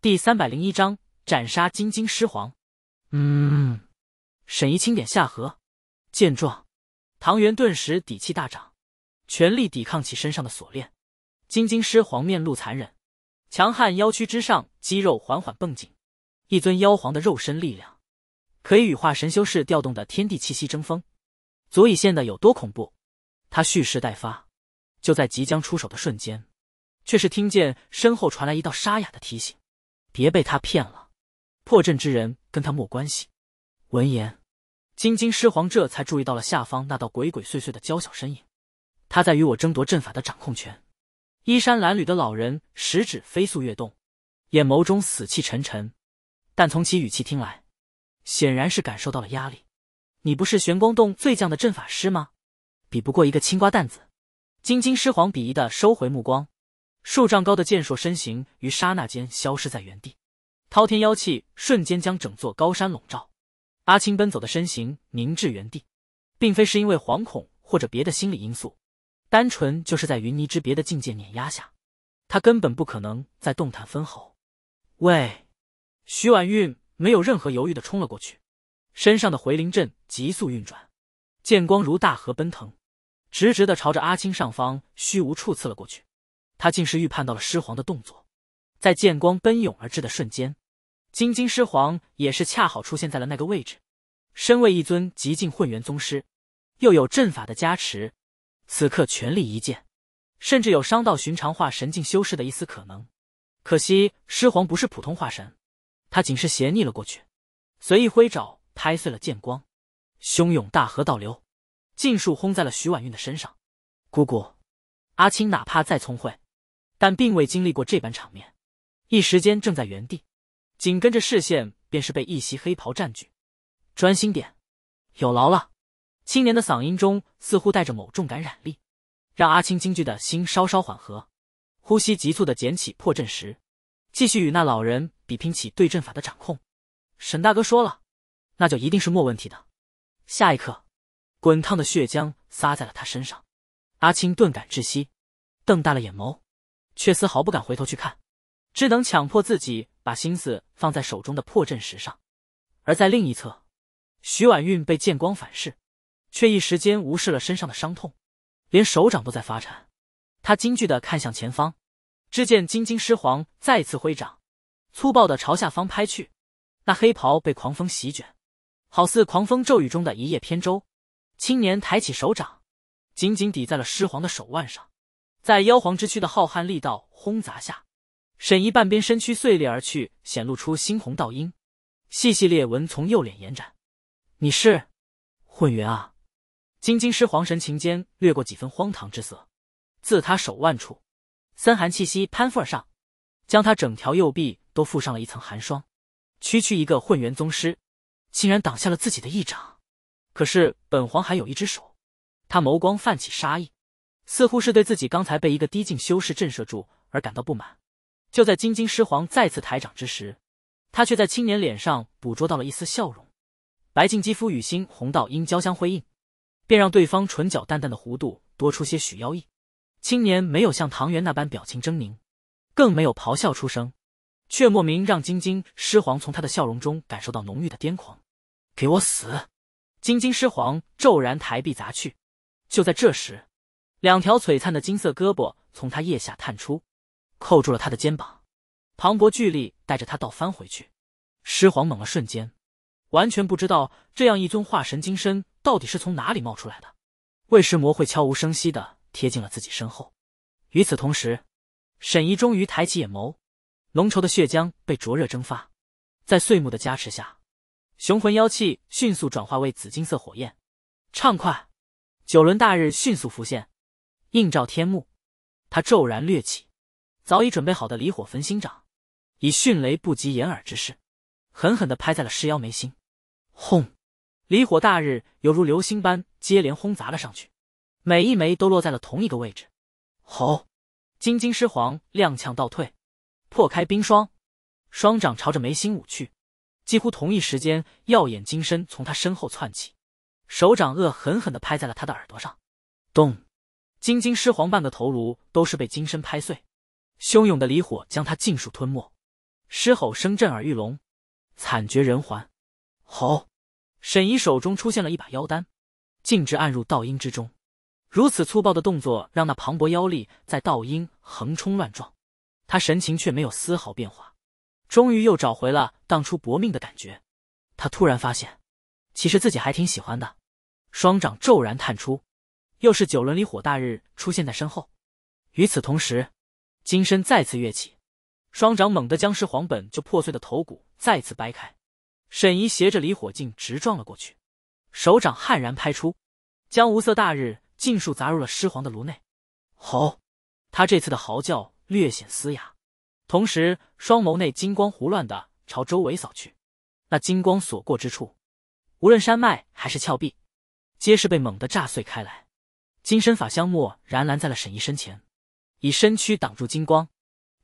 第三百零一章斩杀金晶狮皇。嗯，沈怡清点下颌，见状，唐元顿时底气大涨，全力抵抗起身上的锁链。金晶狮皇面露残忍，强悍腰躯之上肌肉缓缓绷紧，一尊妖皇的肉身力量，可以羽化神修士调动的天地气息争锋，足以现得有多恐怖。他蓄势待发，就在即将出手的瞬间，却是听见身后传来一道沙哑的提醒。别被他骗了，破阵之人跟他没关系。闻言，金晶狮皇这才注意到了下方那道鬼鬼祟祟的娇小身影。他在与我争夺阵法的掌控权。衣衫褴褛的老人食指飞速跃动，眼眸中死气沉沉，但从其语气听来，显然是感受到了压力。你不是玄光洞最强的阵法师吗？比不过一个青瓜蛋子。金晶狮皇鄙夷的收回目光。数丈高的健硕身形于刹那间消失在原地，滔天妖气瞬间将整座高山笼罩。阿青奔走的身形凝滞原地，并非是因为惶恐或者别的心理因素，单纯就是在云泥之别的境界碾压下，他根本不可能再动弹分毫。喂！徐婉韵没有任何犹豫的冲了过去，身上的回灵阵急速运转，剑光如大河奔腾，直直的朝着阿青上方虚无处刺了过去。他竟是预判到了狮皇的动作，在剑光奔涌而至的瞬间，金晶狮皇也是恰好出现在了那个位置。身为一尊极境混元宗师，又有阵法的加持，此刻全力一剑，甚至有伤到寻常化神境修士的一丝可能。可惜狮皇不是普通化神，他仅是斜睨了过去，随意挥爪拍碎了剑光，汹涌大河倒流，尽数轰在了徐婉韵的身上。姑姑，阿青哪怕再聪慧。但并未经历过这般场面，一时间正在原地，紧跟着视线便是被一袭黑袍占据。专心点，有劳了。青年的嗓音中似乎带着某种感染力，让阿青惊惧的心稍稍缓和，呼吸急促的捡起破阵石，继续与那老人比拼起对阵法的掌控。沈大哥说了，那就一定是莫问题的。下一刻，滚烫的血浆洒在了他身上，阿青顿感窒息，瞪大了眼眸。却丝毫不敢回头去看，只能强迫自己把心思放在手中的破阵石上。而在另一侧，徐婉韵被剑光反噬，却一时间无视了身上的伤痛，连手掌都在发颤。她惊惧地看向前方，只见金金狮皇再次挥掌，粗暴地朝下方拍去。那黑袍被狂风席卷，好似狂风骤雨中的一叶扁舟。青年抬起手掌，紧紧抵在了狮皇的手腕上。在妖皇之躯的浩瀚力道轰砸下，沈怡半边身躯碎裂而去，显露出猩红倒影，细细裂纹从右脸延展。你是混元啊？金晶狮皇神情间掠过几分荒唐之色。自他手腕处，森寒气息攀附而上，将他整条右臂都覆上了一层寒霜。区区一个混元宗师，竟然挡下了自己的一掌。可是本皇还有一只手。他眸光泛起杀意。似乎是对自己刚才被一个低境修士震慑住而感到不满，就在金晶狮皇再次抬掌之时，他却在青年脸上捕捉到了一丝笑容。白净肌肤与心红道因交相辉映，便让对方唇角淡淡的弧度多出些许妖异。青年没有像唐元那般表情狰狞，更没有咆哮出声，却莫名让金晶狮皇从他的笑容中感受到浓郁的癫狂。给我死！金晶狮皇骤然抬臂砸去，就在这时。两条璀璨的金色胳膊从他腋下探出，扣住了他的肩膀，磅礴巨力带着他倒翻回去。尸皇猛了，瞬间完全不知道这样一尊化神金身到底是从哪里冒出来的。魏石魔会悄无声息的贴近了自己身后。与此同时，沈怡终于抬起眼眸，浓稠的血浆被灼热蒸发，在碎木的加持下，雄浑妖气迅速转化为紫金色火焰，畅快九轮大日迅速浮现。映照天幕，他骤然掠起，早已准备好的离火焚心掌，以迅雷不及掩耳之势，狠狠的拍在了尸妖眉心。轰！离火大日犹如流星般接连轰砸了上去，每一枚都落在了同一个位置。吼！金晶狮皇踉跄倒退，破开冰霜，双掌朝着眉心舞去。几乎同一时间，耀眼金身从他身后窜起，手掌恶狠狠的拍在了他的耳朵上。咚！金晶狮皇半的头颅都是被金身拍碎，汹涌的离火将他尽数吞没，狮吼声震耳欲聋，惨绝人寰。吼！沈怡手中出现了一把妖丹，径直按入道音之中。如此粗暴的动作让那磅礴妖力在道音横冲乱撞，他神情却没有丝毫变化。终于又找回了当初搏命的感觉，他突然发现，其实自己还挺喜欢的。双掌骤然探出。又是九轮离火大日出现在身后，与此同时，金身再次跃起，双掌猛地将尸皇本就破碎的头骨再次掰开。沈怡斜着离火镜直撞了过去，手掌悍然拍出，将无色大日尽数砸入了尸皇的颅内。吼！他这次的嚎叫略显嘶哑，同时双眸内金光胡乱的朝周围扫去，那金光所过之处，无论山脉还是峭壁，皆是被猛地炸碎开来。金身法相墨然拦在了沈毅身前，以身躯挡住金光。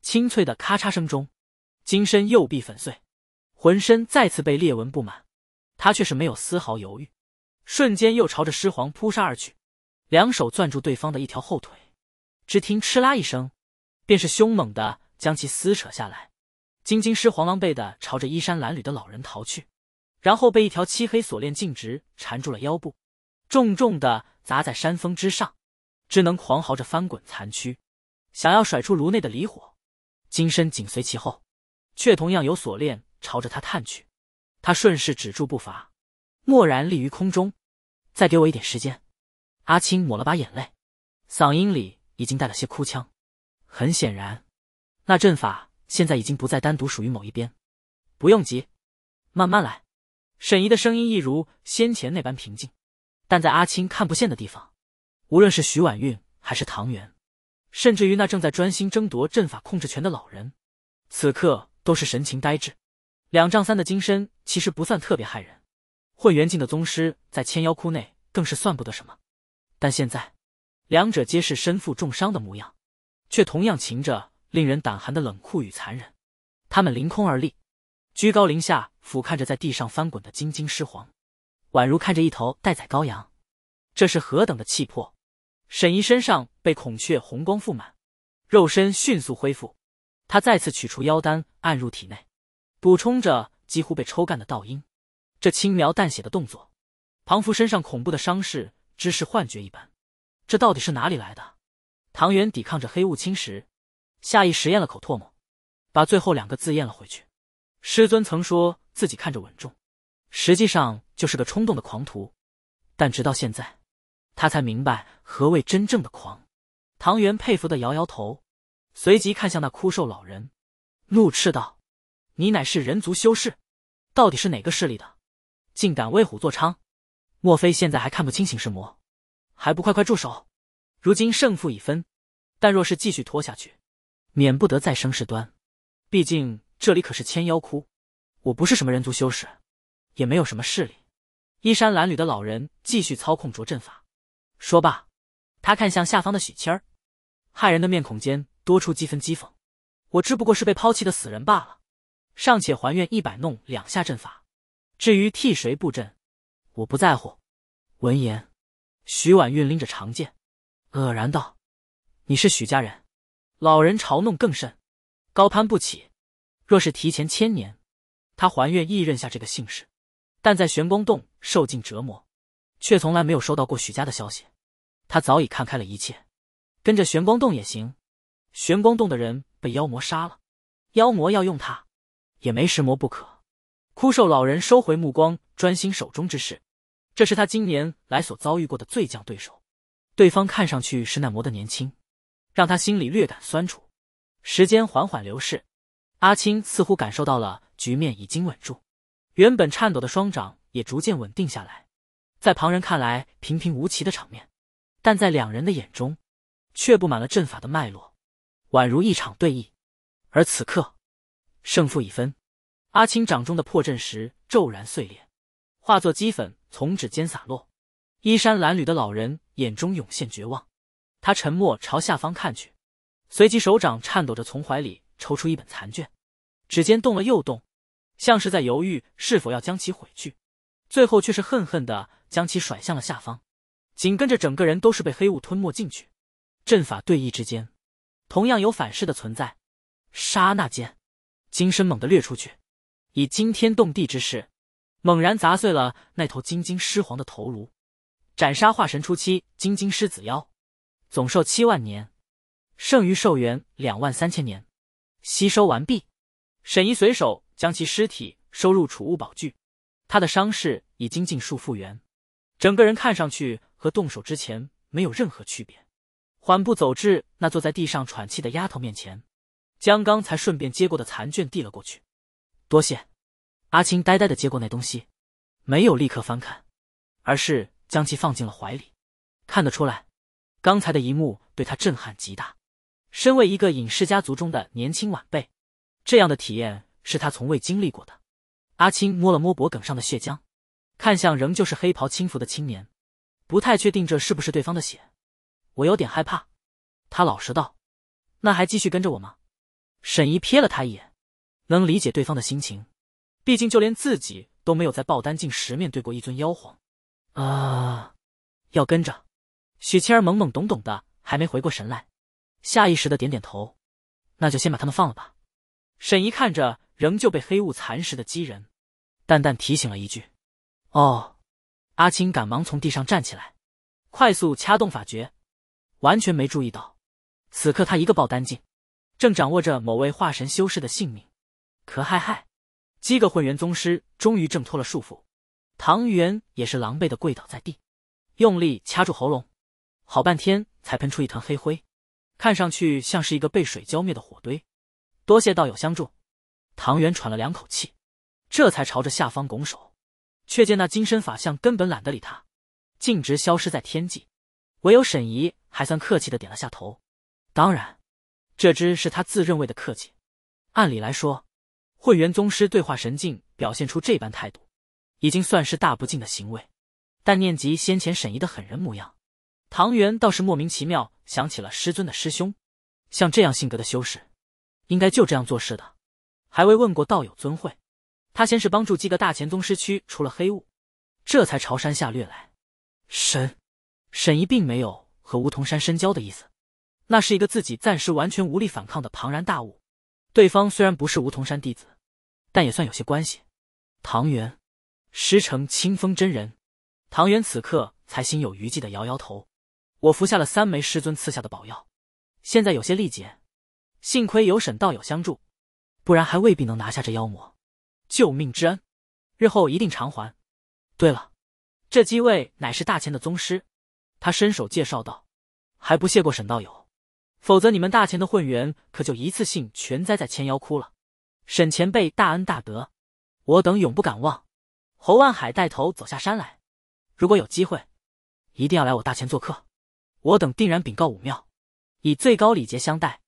清脆的咔嚓声中，金身右臂粉碎，浑身再次被裂纹布满。他却是没有丝毫犹豫，瞬间又朝着狮皇扑杀而去，两手攥住对方的一条后腿。只听“哧啦”一声，便是凶猛的将其撕扯下来。金晶狮皇狼狈的朝着衣衫褴褛的老人逃去，然后被一条漆黑锁链径直缠住了腰部，重重的。砸在山峰之上，只能狂嚎着翻滚残躯，想要甩出炉内的离火，金身紧随其后，却同样有锁链朝着他探去。他顺势止住步伐，蓦然立于空中。再给我一点时间。阿青抹了把眼泪，嗓音里已经带了些哭腔。很显然，那阵法现在已经不再单独属于某一边。不用急，慢慢来。沈怡的声音一如先前那般平静。但在阿青看不见的地方，无论是徐婉韵还是唐元，甚至于那正在专心争夺阵法控制权的老人，此刻都是神情呆滞。两丈三的金身其实不算特别骇人，混元境的宗师在千妖窟内更是算不得什么。但现在，两者皆是身负重伤的模样，却同样噙着令人胆寒的冷酷与残忍。他们凌空而立，居高临下俯瞰着在地上翻滚的金晶狮皇。宛如看着一头待宰羔羊，这是何等的气魄！沈怡身上被孔雀红光覆满，肉身迅速恢复。他再次取出妖丹，按入体内，补充着几乎被抽干的道音。这轻描淡写的动作，庞福身上恐怖的伤势，只是幻觉一般。这到底是哪里来的？唐元抵抗着黑雾侵蚀，下意识咽了口唾沫，把最后两个字咽了回去。师尊曾说自己看着稳重，实际上……就是个冲动的狂徒，但直到现在，他才明白何谓真正的狂。唐元佩服的摇摇头，随即看向那枯瘦老人，怒斥道：“你乃是人族修士，到底是哪个势力的？竟敢为虎作伥！莫非现在还看不清形势魔？还不快快住手！如今胜负已分，但若是继续拖下去，免不得再生事端。毕竟这里可是千妖窟，我不是什么人族修士，也没有什么势力。”衣衫褴褛的老人继续操控着阵法，说罢，他看向下方的许谦儿，骇人的面孔间多出几分讥讽：“我只不过是被抛弃的死人罢了，尚且还愿一摆弄两下阵法，至于替谁布阵，我不在乎。”闻言，徐婉韵拎着长剑，愕然道：“你是许家人？”老人嘲弄更甚：“高攀不起。若是提前千年，他还愿意认下这个姓氏。”但在玄光洞受尽折磨，却从来没有收到过许家的消息。他早已看开了一切，跟着玄光洞也行。玄光洞的人被妖魔杀了，妖魔要用他，也没石魔不可。枯瘦老人收回目光，专心手中之事。这是他今年来所遭遇过的最强对手。对方看上去是那魔的年轻，让他心里略感酸楚。时间缓缓流逝，阿青似乎感受到了局面已经稳住。原本颤抖的双掌也逐渐稳定下来，在旁人看来平平无奇的场面，但在两人的眼中，却布满了阵法的脉络，宛如一场对弈。而此刻，胜负已分。阿青掌中的破阵石骤然碎裂，化作齑粉从指尖洒落。衣衫褴褛的老人眼中涌现绝望，他沉默朝下方看去，随即手掌颤抖着从怀里抽出一本残卷，指尖动了又动。像是在犹豫是否要将其毁去，最后却是恨恨的将其甩向了下方，紧跟着整个人都是被黑雾吞没进去。阵法对弈之间，同样有反噬的存在。刹那间，金身猛地掠出去，以惊天动地之势，猛然砸碎了那头金晶狮皇的头颅，斩杀化神初期金晶狮子妖，总寿七万年，剩余寿元两万三千年，吸收完毕。沈怡随手。将其尸体收入储物宝具，他的伤势已经尽数复原，整个人看上去和动手之前没有任何区别。缓步走至那坐在地上喘气的丫头面前，将刚才顺便接过的残卷递了过去。多谢。阿青呆呆的接过那东西，没有立刻翻看，而是将其放进了怀里。看得出来，刚才的一幕对他震撼极大。身为一个隐世家族中的年轻晚辈，这样的体验。是他从未经历过的。阿青摸了摸脖梗上的血浆，看向仍旧是黑袍轻拂的青年，不太确定这是不是对方的血。我有点害怕，他老实道。那还继续跟着我吗？沈怡瞥了他一眼，能理解对方的心情，毕竟就连自己都没有在爆丹境十面对过一尊妖皇。啊，要跟着。许七儿懵懵懂懂的，还没回过神来，下意识的点点头。那就先把他们放了吧。沈怡看着。仍旧被黑雾蚕食的姬人，淡淡提醒了一句：“哦。”阿青赶忙从地上站起来，快速掐动法诀，完全没注意到，此刻他一个爆丹境，正掌握着某位化神修士的性命。可嗨嗨，几个混元宗师终于挣脱了束缚，唐元也是狼狈的跪倒在地，用力掐住喉咙，好半天才喷出一团黑灰，看上去像是一个被水浇灭的火堆。多谢道友相助。唐元喘了两口气，这才朝着下方拱手，却见那金身法相根本懒得理他，径直消失在天际。唯有沈怡还算客气的点了下头。当然，这只是他自认为的客气。按理来说，混元宗师对化神境表现出这般态度，已经算是大不敬的行为。但念及先前沈怡的狠人模样，唐元倒是莫名其妙想起了师尊的师兄。像这样性格的修士，应该就这样做事的。还未问过道友尊讳，他先是帮助几个大前宗师区除了黑雾，这才朝山下掠来。沈沈怡并没有和梧桐山深交的意思，那是一个自己暂时完全无力反抗的庞然大物。对方虽然不是梧桐山弟子，但也算有些关系。唐元师承清风真人，唐元此刻才心有余悸的摇摇头：“我服下了三枚师尊赐下的宝药，现在有些力竭，幸亏有沈道友相助。”不然还未必能拿下这妖魔，救命之恩，日后一定偿还。对了，这机位乃是大钱的宗师，他伸手介绍道：“还不谢过沈道友，否则你们大钱的混元可就一次性全栽在千妖窟了。”沈前辈大恩大德，我等永不敢忘。侯万海带头走下山来，如果有机会，一定要来我大钱做客，我等定然禀告武庙，以最高礼节相待。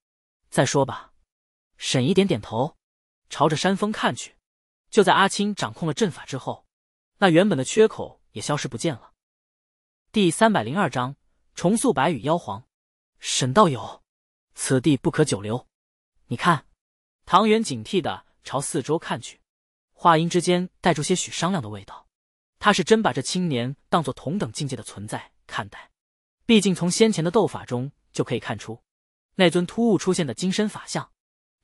再说吧。沈一点点头，朝着山峰看去。就在阿青掌控了阵法之后，那原本的缺口也消失不见了。第三百零二章重塑白羽妖皇。沈道友，此地不可久留。你看，唐元警惕的朝四周看去，话音之间带出些许商量的味道。他是真把这青年当做同等境界的存在看待，毕竟从先前的斗法中就可以看出，那尊突兀出现的金身法相。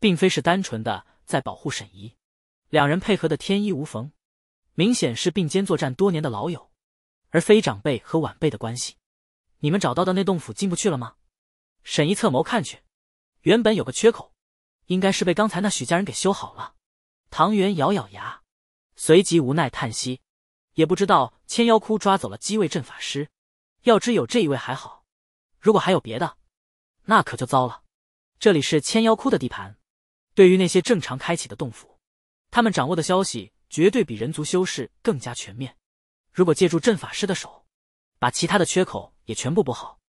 并非是单纯的在保护沈怡，两人配合的天衣无缝，明显是并肩作战多年的老友，而非长辈和晚辈的关系。你们找到的那洞府进不去了吗？沈怡侧眸看去，原本有个缺口，应该是被刚才那许家人给修好了。唐元咬咬牙，随即无奈叹息，也不知道千妖窟抓走了几位阵法师，要知有这一位还好，如果还有别的，那可就糟了。这里是千妖窟的地盘。对于那些正常开启的洞府，他们掌握的消息绝对比人族修士更加全面。如果借助阵法师的手，把其他的缺口也全部补好，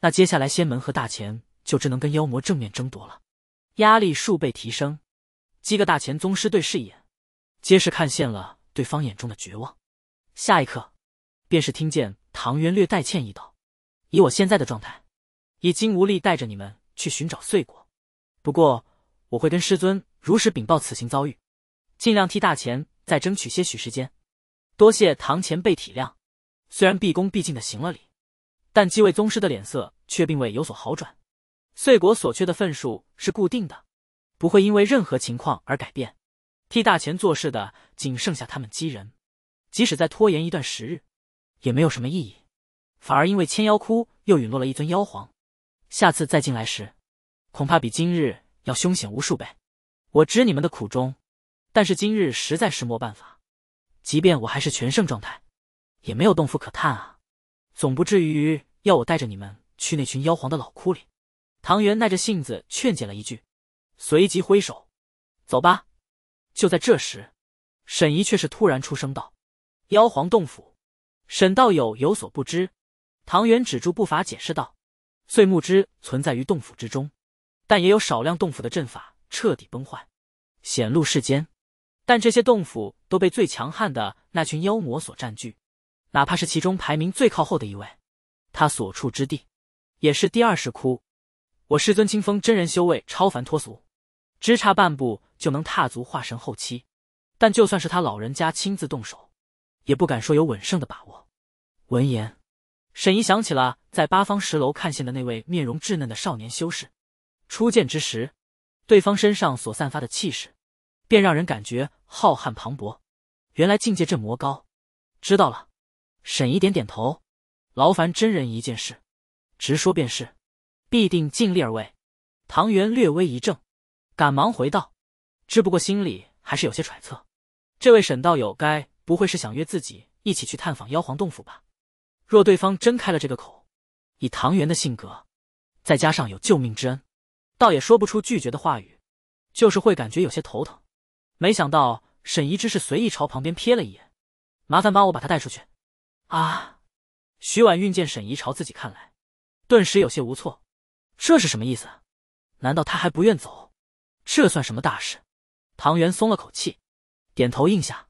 那接下来仙门和大钱就只能跟妖魔正面争夺了，压力数倍提升。几个大钱宗师对视一眼，皆是看现了对方眼中的绝望。下一刻，便是听见唐元略带歉意道：“以我现在的状态，已经无力带着你们去寻找碎果。不过……”我会跟师尊如实禀报此行遭遇，尽量替大乾再争取些许时间。多谢唐前辈体谅。虽然毕恭毕敬的行了礼，但几位宗师的脸色却并未有所好转。碎国所缺的份数是固定的，不会因为任何情况而改变。替大乾做事的仅剩下他们几人，即使再拖延一段时日，也没有什么意义。反而因为千妖窟又陨落了一尊妖皇，下次再进来时，恐怕比今日。要凶险无数倍，我知你们的苦衷，但是今日实在是没办法。即便我还是全胜状态，也没有洞府可探啊，总不至于要我带着你们去那群妖皇的老窟里。唐元耐着性子劝解了一句，随即挥手：“走吧。”就在这时，沈怡却是突然出声道：“妖皇洞府，沈道友有所不知。”唐元止住步伐，解释道：“碎木枝存在于洞府之中。”但也有少量洞府的阵法彻底崩坏，显露世间，但这些洞府都被最强悍的那群妖魔所占据。哪怕是其中排名最靠后的一位，他所处之地，也是第二石窟。我师尊清风真人修为超凡脱俗，只差半步就能踏足化神后期，但就算是他老人家亲自动手，也不敢说有稳胜的把握。闻言，沈怡想起了在八方石楼看见的那位面容稚嫩的少年修士。初见之时，对方身上所散发的气势，便让人感觉浩瀚磅礴。原来境界这魔高，知道了。沈怡点点头，劳烦真人一件事，直说便是，必定尽力而为。唐元略微一怔，赶忙回道：“只不过心里还是有些揣测，这位沈道友该不会是想约自己一起去探访妖皇洞府吧？若对方真开了这个口，以唐元的性格，再加上有救命之恩。”倒也说不出拒绝的话语，就是会感觉有些头疼。没想到沈怡之是随意朝旁边瞥了一眼，麻烦帮我把他带出去。啊！徐婉运见沈怡朝自己看来，顿时有些无措，这是什么意思？难道他还不愿走？这算什么大事？唐元松了口气，点头应下，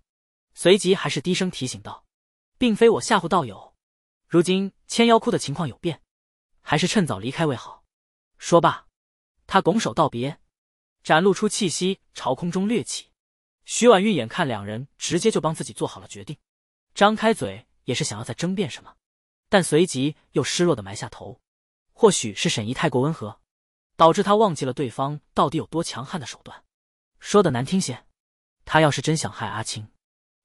随即还是低声提醒道：“并非我吓唬道友，如今千妖窟的情况有变，还是趁早离开为好。”说罢。他拱手道别，展露出气息朝空中掠起。徐婉玉眼看两人直接就帮自己做好了决定，张开嘴也是想要再争辩什么，但随即又失落的埋下头。或许是沈怡太过温和，导致他忘记了对方到底有多强悍的手段。说的难听些，他要是真想害阿青，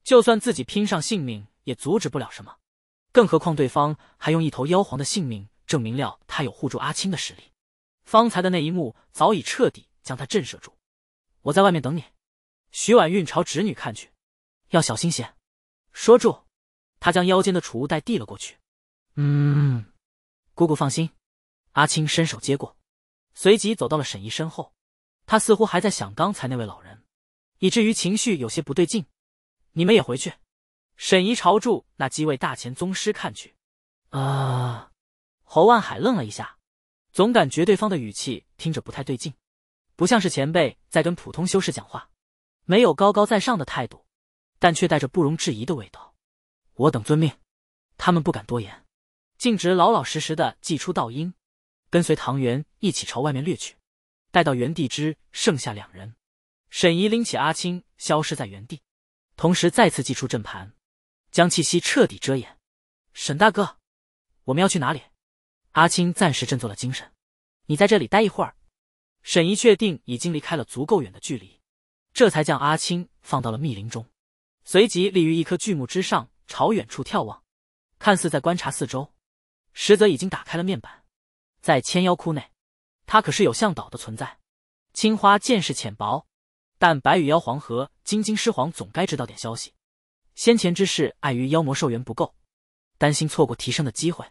就算自己拼上性命也阻止不了什么。更何况对方还用一头妖皇的性命证明了他有护住阿青的实力。方才的那一幕早已彻底将他震慑住。我在外面等你。徐婉韵朝侄女看去，要小心些。说住。他将腰间的储物袋递了过去。嗯，姑姑放心。阿青伸手接过，随即走到了沈怡身后。他似乎还在想刚才那位老人，以至于情绪有些不对劲。你们也回去。沈怡朝住那几位大前宗师看去。啊！侯万海愣了一下。总感觉对方的语气听着不太对劲，不像是前辈在跟普通修士讲话，没有高高在上的态度，但却带着不容置疑的味道。我等遵命，他们不敢多言，径直老老实实的祭出道音，跟随唐元一起朝外面掠去。待到原地只剩下两人，沈怡拎起阿青消失在原地，同时再次祭出阵盘，将气息彻底遮掩。沈大哥，我们要去哪里？阿青暂时振作了精神，你在这里待一会儿。沈怡确定已经离开了足够远的距离，这才将阿青放到了密林中，随即立于一棵巨木之上，朝远处眺望，看似在观察四周，实则已经打开了面板。在千妖窟内，他可是有向导的存在。青花见识浅薄，但白羽妖皇和金晶狮皇总该知道点消息。先前之事碍于妖魔兽元不够，担心错过提升的机会，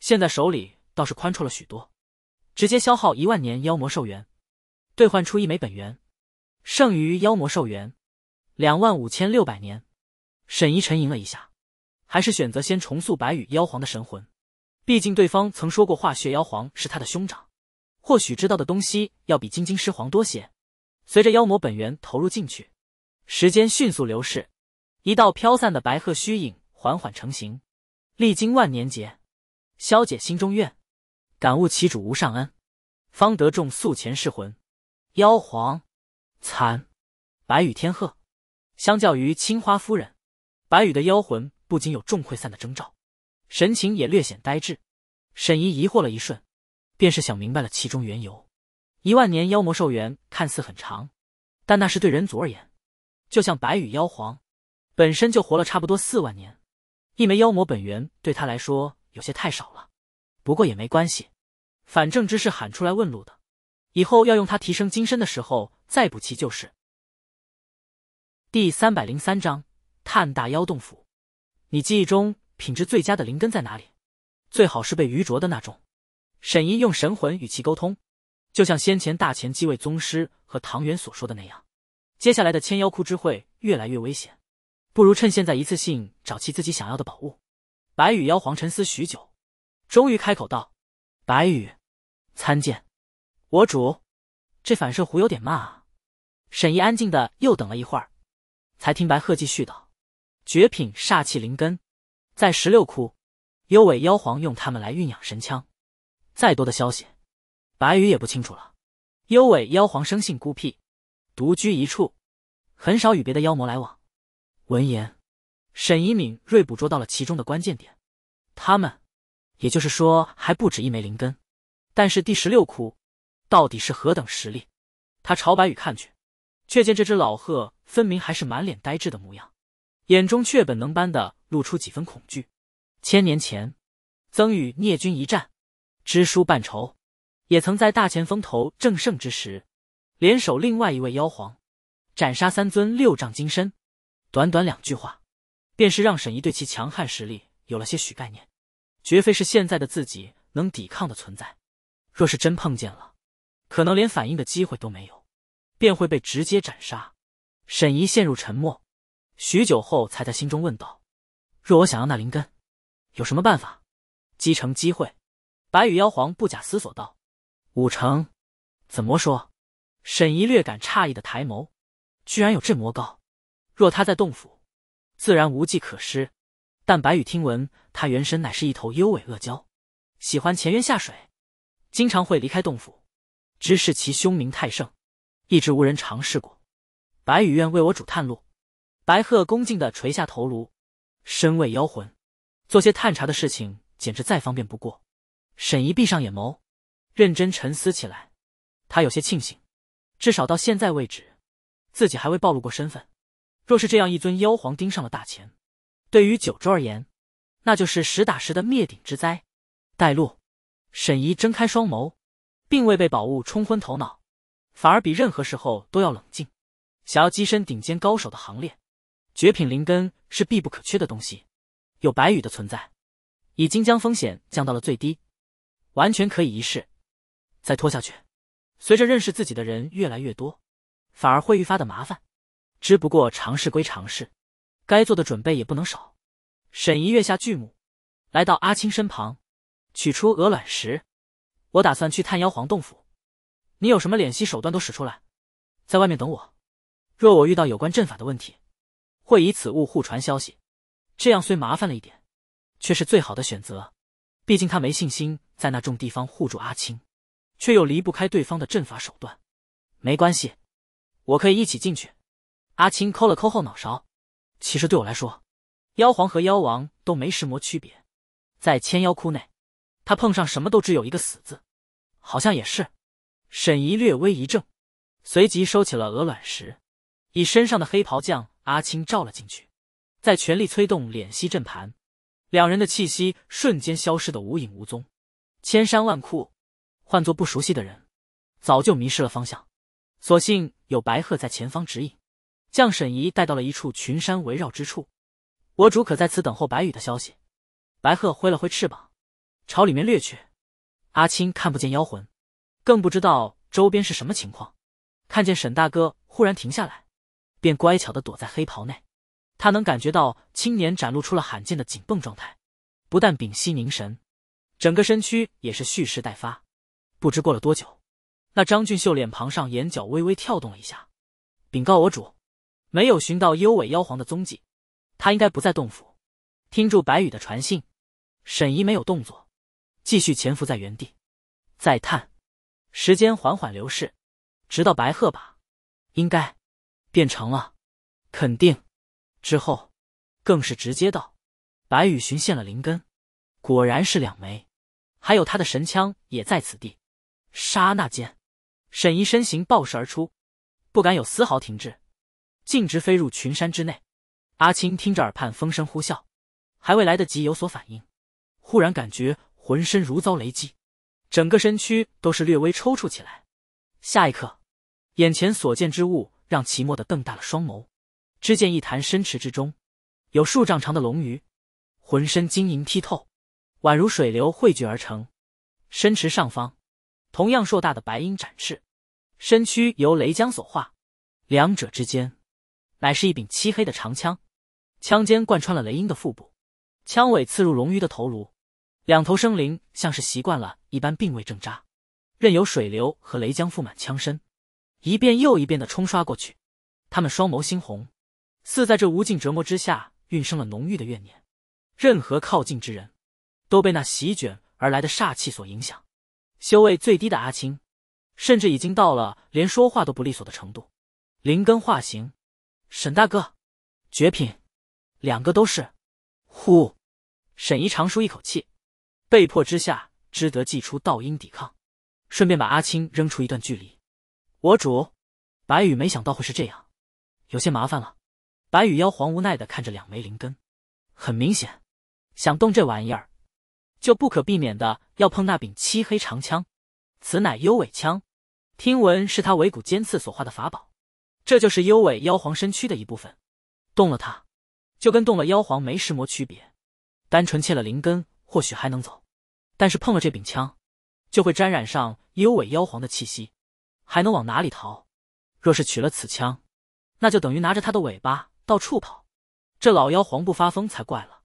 现在手里。倒是宽绰了许多，直接消耗一万年妖魔兽元，兑换出一枚本源，剩余妖魔兽元两万五千六百年。沈怡沉吟了一下，还是选择先重塑白羽妖皇的神魂，毕竟对方曾说过化血妖皇是他的兄长，或许知道的东西要比金晶狮皇多些。随着妖魔本源投入进去，时间迅速流逝，一道飘散的白鹤虚影缓缓成型。历经万年劫，消解心中怨。感悟其主无上恩，方得众宿前噬魂。妖皇，惨，白羽天鹤，相较于青花夫人，白羽的妖魂不仅有众溃散的征兆，神情也略显呆滞。沈怡疑惑了一瞬，便是想明白了其中缘由。一万年妖魔寿元看似很长，但那是对人族而言。就像白羽妖皇，本身就活了差不多四万年，一枚妖魔本源对他来说有些太少了。不过也没关系，反正只是喊出来问路的，以后要用它提升金身的时候再补齐就是。第三百零三章探大妖洞府。你记忆中品质最佳的灵根在哪里？最好是被愚拙的那种。沈怡用神魂与其沟通，就像先前大前几位宗师和唐元所说的那样，接下来的千妖窟之会越来越危险，不如趁现在一次性找齐自己想要的宝物。白羽妖皇沉思许久。终于开口道：“白羽，参见我主。这反射弧有点慢啊。”沈毅安静的又等了一会儿，才听白鹤继续道：“绝品煞气灵根，在十六窟，幽尾妖皇用他们来酝养神枪。再多的消息，白羽也不清楚了。幽尾妖皇生性孤僻，独居一处，很少与别的妖魔来往。”闻言，沈怡敏锐捕捉到了其中的关键点，他们。也就是说，还不止一枚灵根。但是第十六窟到底是何等实力？他朝白羽看去，却见这只老鹤分明还是满脸呆滞的模样，眼中却本能般的露出几分恐惧。千年前，曾与聂军一战，知书半筹，也曾在大前锋头正盛之时，联手另外一位妖皇，斩杀三尊六丈金身。短短两句话，便是让沈怡对其强悍实力有了些许概念。绝非是现在的自己能抵抗的存在，若是真碰见了，可能连反应的机会都没有，便会被直接斩杀。沈怡陷入沉默，许久后才在心中问道：“若我想要那灵根，有什么办法？”击成机会，白羽妖皇不假思索道：“五成。”怎么说？沈怡略感诧异的抬眸，居然有这魔高。若他在洞府，自然无计可施。但白羽听闻，他原身乃是一头幽尾恶蛟，喜欢潜渊下水，经常会离开洞府。只是其凶名太盛，一直无人尝试过。白羽愿为我主探路。白鹤恭敬地垂下头颅，身为妖魂，做些探查的事情简直再方便不过。沈怡闭上眼眸，认真沉思起来。他有些庆幸，至少到现在为止，自己还未暴露过身份。若是这样一尊妖皇盯上了大钱，对于九州而言，那就是实打实的灭顶之灾。带路，沈怡睁开双眸，并未被宝物冲昏头脑，反而比任何时候都要冷静。想要跻身顶尖高手的行列，绝品灵根是必不可缺的东西。有白羽的存在，已经将风险降到了最低，完全可以一试。再拖下去，随着认识自己的人越来越多，反而会愈发的麻烦。只不过尝试归尝试。该做的准备也不能少。沈怡跃下巨木，来到阿青身旁，取出鹅卵石。我打算去探妖皇洞府，你有什么敛息手段都使出来，在外面等我。若我遇到有关阵法的问题，会以此物互传消息。这样虽麻烦了一点，却是最好的选择。毕竟他没信心在那众地方护住阿青，却又离不开对方的阵法手段。没关系，我可以一起进去。阿青抠了抠后脑勺。其实对我来说，妖皇和妖王都没什么区别，在千妖窟内，他碰上什么都只有一个死字。好像也是。沈怡略微一怔，随即收起了鹅卵石，以身上的黑袍将阿青罩了进去，在全力催动敛息阵盘，两人的气息瞬间消失的无影无踪。千山万库，换做不熟悉的人，早就迷失了方向，所幸有白鹤在前方指引。将沈怡带到了一处群山围绕之处，我主可在此等候白羽的消息。白鹤挥了挥翅膀，朝里面掠去。阿青看不见妖魂，更不知道周边是什么情况。看见沈大哥忽然停下来，便乖巧的躲在黑袍内。他能感觉到青年展露出了罕见的紧绷状态，不但屏息凝神，整个身躯也是蓄势待发。不知过了多久，那张俊秀脸庞上眼角微微跳动了一下，禀告我主。没有寻到幽尾妖皇的踪迹，他应该不在洞府。听住白羽的传信，沈怡没有动作，继续潜伏在原地。再探，时间缓缓流逝，直到白鹤吧，应该变成了，肯定。之后，更是直接道：“白羽寻现了灵根，果然是两枚，还有他的神枪也在此地。”刹那间，沈怡身形暴射而出，不敢有丝毫停滞。径直飞入群山之内，阿青听着耳畔风声呼啸，还未来得及有所反应，忽然感觉浑身如遭雷击，整个身躯都是略微抽搐起来。下一刻，眼前所见之物让齐莫的瞪大了双眸，只见一潭深池之中，有数丈长的龙鱼，浑身晶莹剔透，宛如水流汇聚而成。深池上方，同样硕大的白鹰展翅，身躯由雷浆所化，两者之间。乃是一柄漆黑的长枪，枪尖贯穿了雷鹰的腹部，枪尾刺入龙鱼的头颅，两头生灵像是习惯了一般，并未挣扎，任由水流和雷浆覆满枪身，一遍又一遍的冲刷过去。他们双眸猩红，似在这无尽折磨之下孕生了浓郁的怨念。任何靠近之人，都被那席卷而来的煞气所影响。修为最低的阿青，甚至已经到了连说话都不利索的程度，灵根化形。沈大哥，绝品，两个都是。呼，沈怡长舒一口气，被迫之下只得祭出道音抵抗，顺便把阿青扔出一段距离。我主，白羽没想到会是这样，有些麻烦了。白羽妖皇无奈的看着两枚灵根，很明显，想动这玩意儿，就不可避免的要碰那柄漆黑长枪，此乃幽尾枪，听闻是他尾骨尖刺所化的法宝。这就是幽尾妖皇身躯的一部分，动了它，就跟动了妖皇没石魔区别。单纯切了灵根，或许还能走，但是碰了这柄枪，就会沾染上幽尾妖皇的气息，还能往哪里逃？若是取了此枪，那就等于拿着他的尾巴到处跑。这老妖皇不发疯才怪了。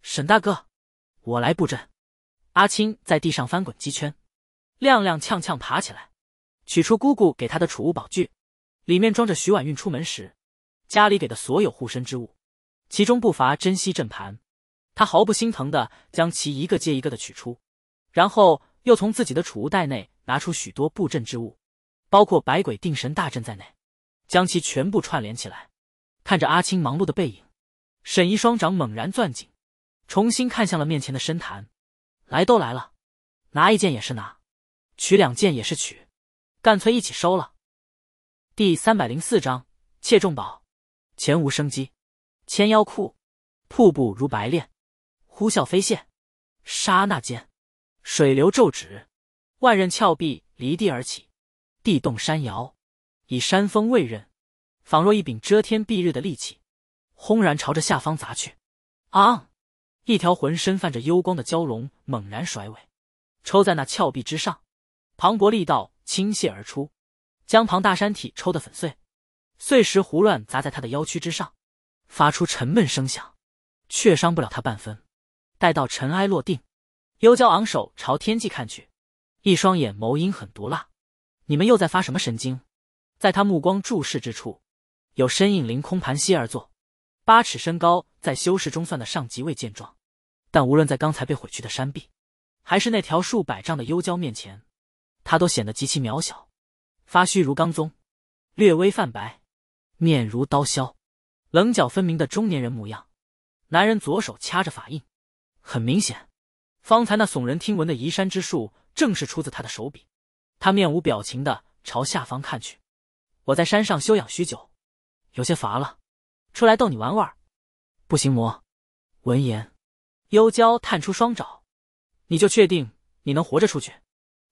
沈大哥，我来布阵。阿青在地上翻滚几圈，踉踉跄跄爬起来，取出姑姑给他的储物宝具。里面装着徐婉运出门时，家里给的所有护身之物，其中不乏珍稀阵盘。他毫不心疼的将其一个接一个的取出，然后又从自己的储物袋内拿出许多布阵之物，包括百鬼定神大阵在内，将其全部串联起来。看着阿青忙碌的背影，沈怡双掌猛然攥紧，重新看向了面前的深潭。来都来了，拿一件也是拿，取两件也是取，干脆一起收了。第三百零四章，窃重宝，前无生机。千妖窟，瀑布如白练，呼啸飞泻。刹那间，水流骤止，万仞峭壁离地而起，地动山摇，以山峰为刃，仿若一柄遮天蔽日的利器，轰然朝着下方砸去。啊！一条浑身泛着幽光的蛟龙猛然甩尾，抽在那峭壁之上，磅礴力道倾泻而出。将庞大山体抽得粉碎，碎石胡乱砸在他的腰躯之上，发出沉闷声响，却伤不了他半分。待到尘埃落定，幽蛟昂首朝天际看去，一双眼眸阴狠毒辣。你们又在发什么神经？在他目光注视之处，有身影凌空盘膝而坐，八尺身高，在修士中算得上极为健壮。但无论在刚才被毁去的山壁，还是那条数百丈的幽蛟面前，他都显得极其渺小。发须如钢棕，略微泛白，面如刀削，棱角分明的中年人模样。男人左手掐着法印，很明显，方才那耸人听闻的移山之术正是出自他的手笔。他面无表情的朝下方看去。我在山上休养许久，有些乏了，出来逗你玩玩。不行魔。闻言，幽娇探出双爪，你就确定你能活着出去？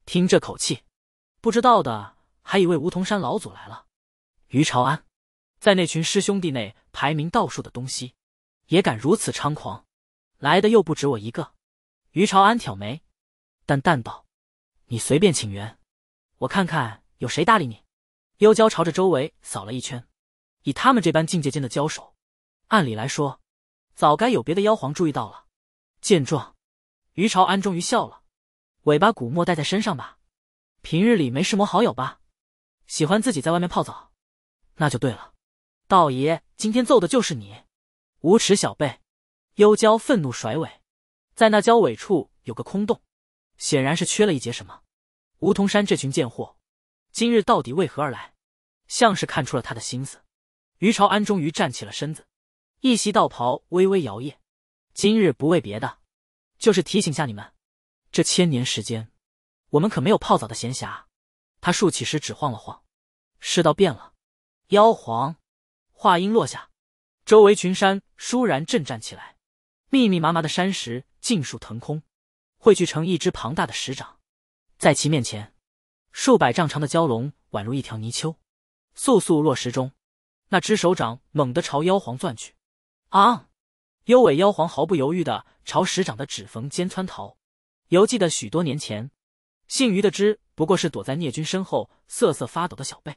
听这口气，不知道的。还以为梧桐山老祖来了，于朝安，在那群师兄弟内排名倒数的东西，也敢如此猖狂？来的又不止我一个。于朝安挑眉，淡淡道：“你随便请援，我看看有谁搭理你。”幽娇朝着周围扫了一圈，以他们这般境界间的交手，按理来说，早该有别的妖皇注意到了。见状，于朝安终于笑了：“尾巴古墨带在身上吧，平日里没事磨好友吧。”喜欢自己在外面泡澡，那就对了。道爷今天揍的就是你，无耻小辈！幽娇愤怒甩尾，在那交尾处有个空洞，显然是缺了一节什么。梧桐山这群贱货，今日到底为何而来？像是看出了他的心思，于朝安终于站起了身子，一袭道袍微微摇曳。今日不为别的，就是提醒下你们，这千年时间，我们可没有泡澡的闲暇。他竖起食指，晃了晃，世道变了。妖皇，话音落下，周围群山倏然震颤起来，密密麻麻的山石尽数腾空，汇聚成一只庞大的石掌。在其面前，数百丈长的蛟龙宛如一条泥鳅，速速落石中。那只手掌猛地朝妖皇攥去。啊！幽尾妖皇毫不犹豫的朝石掌的指缝间窜逃。犹记得许多年前。姓余的之不过是躲在聂军身后瑟瑟发抖的小辈，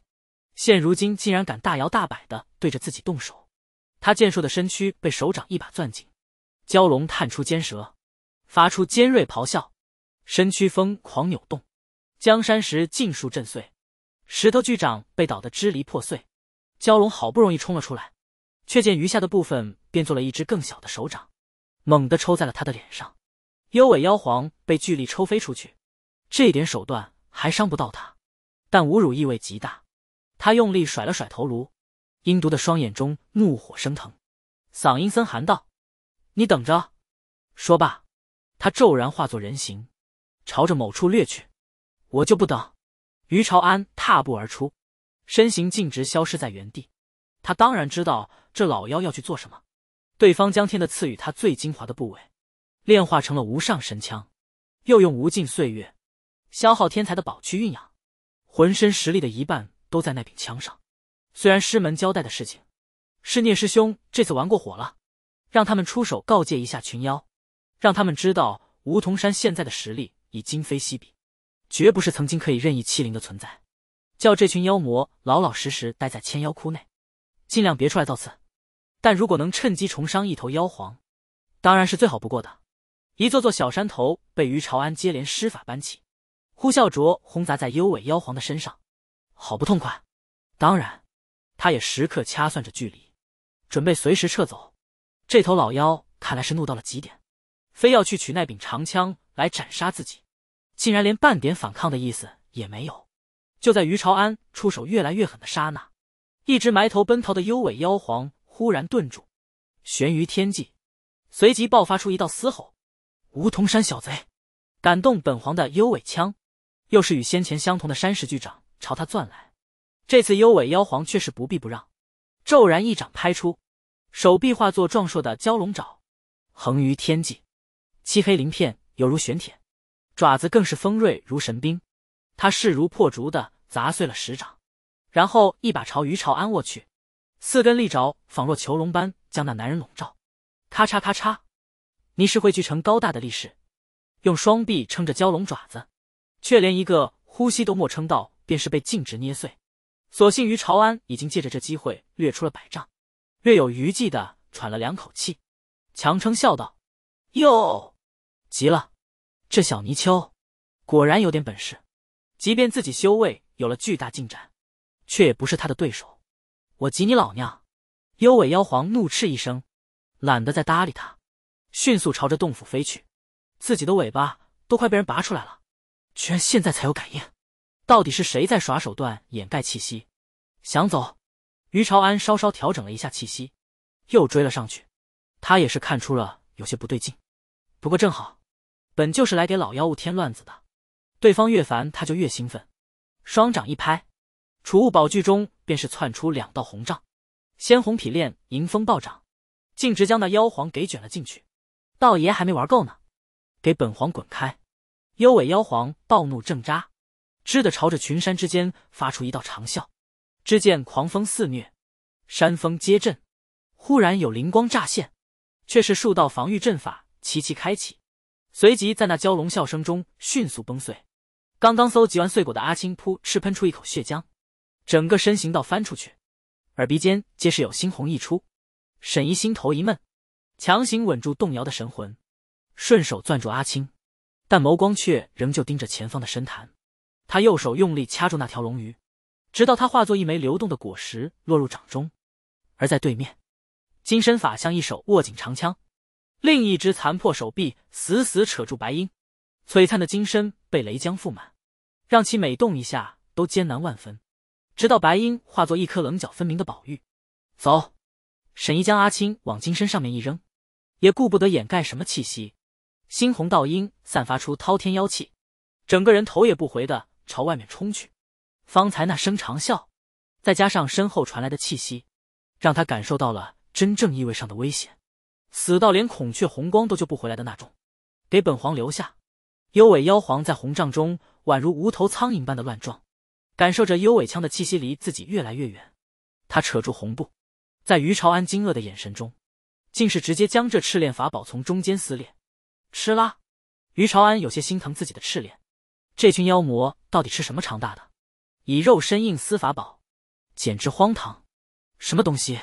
现如今竟然敢大摇大摆的对着自己动手。他健硕的身躯被手掌一把攥紧，蛟龙探出尖舌，发出尖锐咆哮，身躯疯狂扭动，江山石尽数震碎，石头巨掌被捣得支离破碎。蛟龙好不容易冲了出来，却见余下的部分变作了一只更小的手掌，猛地抽在了他的脸上。幽尾妖皇被巨力抽飞出去。这点手段还伤不到他，但侮辱意味极大。他用力甩了甩头颅，阴毒的双眼中怒火升腾，嗓音森寒道：“你等着！”说罢，他骤然化作人形，朝着某处掠去。我就不等。于朝安踏步而出，身形径直消失在原地。他当然知道这老妖要去做什么。对方将天的赐予他最精华的部位，炼化成了无上神枪，又用无尽岁月。消耗天才的宝去蕴养，浑身实力的一半都在那柄枪上。虽然师门交代的事情，是聂师兄这次玩过火了，让他们出手告诫一下群妖，让他们知道梧桐山现在的实力已今非昔比，绝不是曾经可以任意欺凌的存在。叫这群妖魔老老实实待在千妖窟内，尽量别出来造次。但如果能趁机重伤一头妖皇，当然是最好不过的。一座座小山头被于朝安接连施法搬起。呼啸着轰砸在幽尾妖皇的身上，好不痛快。当然，他也时刻掐算着距离，准备随时撤走。这头老妖看来是怒到了极点，非要去取那柄长枪来斩杀自己，竟然连半点反抗的意思也没有。就在于朝安出手越来越狠的刹那，一直埋头奔逃的幽尾妖皇忽然顿住，悬于天际，随即爆发出一道嘶吼：“梧桐山小贼，敢动本皇的幽尾枪！”又是与先前相同的山石巨掌朝他攥来，这次幽尾妖皇却是不避不让，骤然一掌拍出，手臂化作壮硕的蛟龙爪，横于天际，漆黑鳞片犹如玄铁，爪子更是锋锐如神兵。他势如破竹的砸碎了石掌，然后一把朝鱼朝安握去，四根利爪仿若囚笼般将那男人笼罩。咔嚓咔嚓，泥石汇聚成高大的力势，用双臂撑着蛟龙爪子。却连一个呼吸都没撑到，便是被径直捏碎。所幸于朝安已经借着这机会掠出了百丈，略有余悸的喘了两口气，强撑笑道：“哟，急了，这小泥鳅果然有点本事，即便自己修为有了巨大进展，却也不是他的对手。”我急你老娘！幽尾妖皇怒斥一声，懒得再搭理他，迅速朝着洞府飞去，自己的尾巴都快被人拔出来了。居然现在才有感应，到底是谁在耍手段掩盖气息？想走？于朝安稍稍调整了一下气息，又追了上去。他也是看出了有些不对劲，不过正好，本就是来给老妖物添乱子的，对方越烦他就越兴奋。双掌一拍，储物宝具中便是窜出两道红障，鲜红匹链迎风暴涨，径直将那妖皇给卷了进去。道爷还没玩够呢，给本皇滚开！幽尾妖皇暴怒正扎，吱的朝着群山之间发出一道长啸。只见狂风肆虐，山峰皆震。忽然有灵光乍现，却是数道防御阵法齐齐开启，随即在那蛟龙啸声中迅速崩碎。刚刚搜集完碎果的阿青，噗嗤喷出一口血浆，整个身形倒翻出去，耳鼻间皆是有猩红溢出。沈怡心头一闷，强行稳住动摇的神魂，顺手攥住阿青。但眸光却仍旧盯着前方的深潭，他右手用力掐住那条龙鱼，直到它化作一枚流动的果实落入掌中。而在对面，金身法相一手握紧长枪，另一只残破手臂死死扯住白鹰。璀璨的金身被雷浆覆满，让其每动一下都艰难万分。直到白鹰化作一颗棱角分明的宝玉，走。沈毅将阿青往金身上面一扔，也顾不得掩盖什么气息。猩红道音散发出滔天妖气，整个人头也不回的朝外面冲去。方才那声长啸，再加上身后传来的气息，让他感受到了真正意味上的危险，死到连孔雀红光都救不回来的那种。给本皇留下！幽尾妖皇在红帐中宛如无头苍蝇般的乱撞，感受着幽尾枪的气息离自己越来越远，他扯住红布，在于朝安惊愕的眼神中，竟是直接将这赤炼法宝从中间撕裂。吃啦！于朝安有些心疼自己的赤脸，这群妖魔到底吃什么长大的？以肉身硬撕法宝，简直荒唐！什么东西？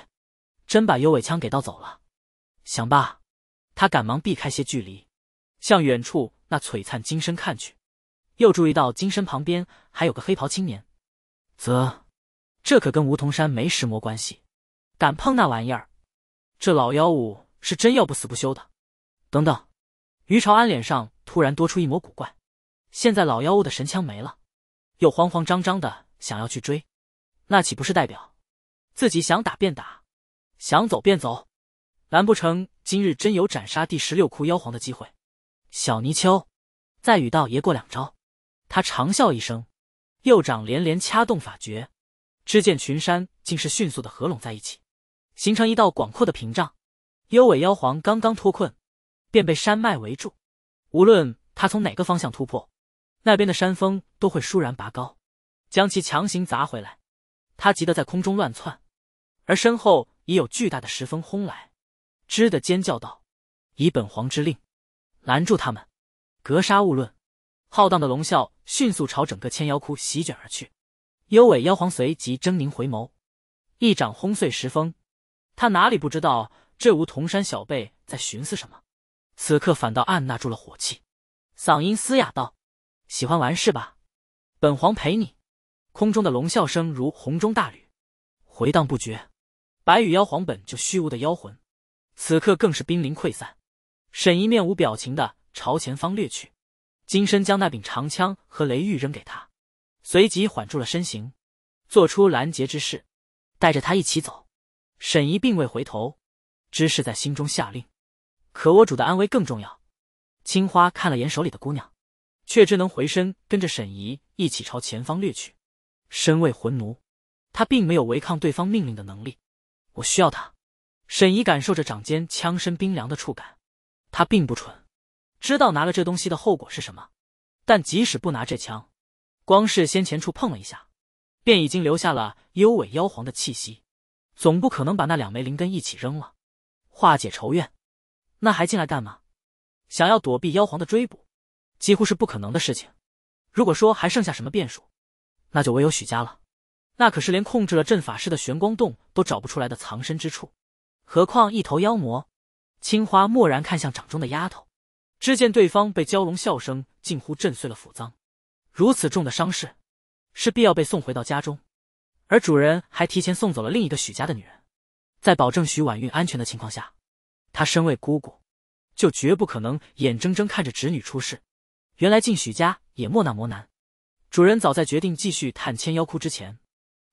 真把幽尾枪给盗走了！想罢，他赶忙避开些距离，向远处那璀璨金身看去，又注意到金身旁边还有个黑袍青年，啧，这可跟梧桐山没什魔关系，敢碰那玩意儿，这老妖物是真要不死不休的。等等。于朝安脸上突然多出一抹古怪。现在老妖物的神枪没了，又慌慌张张的想要去追，那岂不是代表自己想打便打，想走便走？难不成今日真有斩杀第十六窟妖皇的机会？小泥鳅，再与道爷过两招！他长笑一声，右掌连连掐动法诀，只见群山竟是迅速的合拢在一起，形成一道广阔的屏障。幽尾妖皇刚刚脱困。便被山脉围住，无论他从哪个方向突破，那边的山峰都会倏然拔高，将其强行砸回来。他急得在空中乱窜，而身后已有巨大的石峰轰来。吱的尖叫道：“以本皇之令，拦住他们，格杀勿论！”浩荡的龙啸迅速朝整个千妖窟席卷而去。幽尾妖皇随即狰狞回眸，一掌轰碎石峰。他哪里不知道这无桐山小辈在寻思什么？此刻反倒按捺住了火气，嗓音嘶哑道：“喜欢玩是吧？本皇陪你。”空中的龙啸声如洪钟大吕，回荡不绝。白羽妖皇本就虚无的妖魂，此刻更是濒临溃散。沈怡面无表情的朝前方掠去，金身将那柄长枪和雷玉扔给他，随即缓住了身形，做出拦截之势，带着他一起走。沈怡并未回头，只是在心中下令。可我主的安危更重要。青花看了眼手里的姑娘，却只能回身跟着沈怡一起朝前方掠去。身为魂奴，他并没有违抗对方命令的能力。我需要他。沈怡感受着掌间枪身冰凉的触感，他并不蠢，知道拿了这东西的后果是什么。但即使不拿这枪，光是先前触碰了一下，便已经留下了幽尾妖皇的气息，总不可能把那两枚灵根一起扔了，化解仇怨。那还进来干嘛？想要躲避妖皇的追捕，几乎是不可能的事情。如果说还剩下什么变数，那就唯有许家了。那可是连控制了阵法师的玄光洞都找不出来的藏身之处，何况一头妖魔？青花蓦然看向掌中的丫头，只见对方被蛟龙笑声近乎震碎了腹脏，如此重的伤势，势必要被送回到家中。而主人还提前送走了另一个许家的女人，在保证许婉韵安全的情况下。她身为姑姑，就绝不可能眼睁睁看着侄女出事。原来进许家也莫那魔难，主人早在决定继续探千妖窟之前，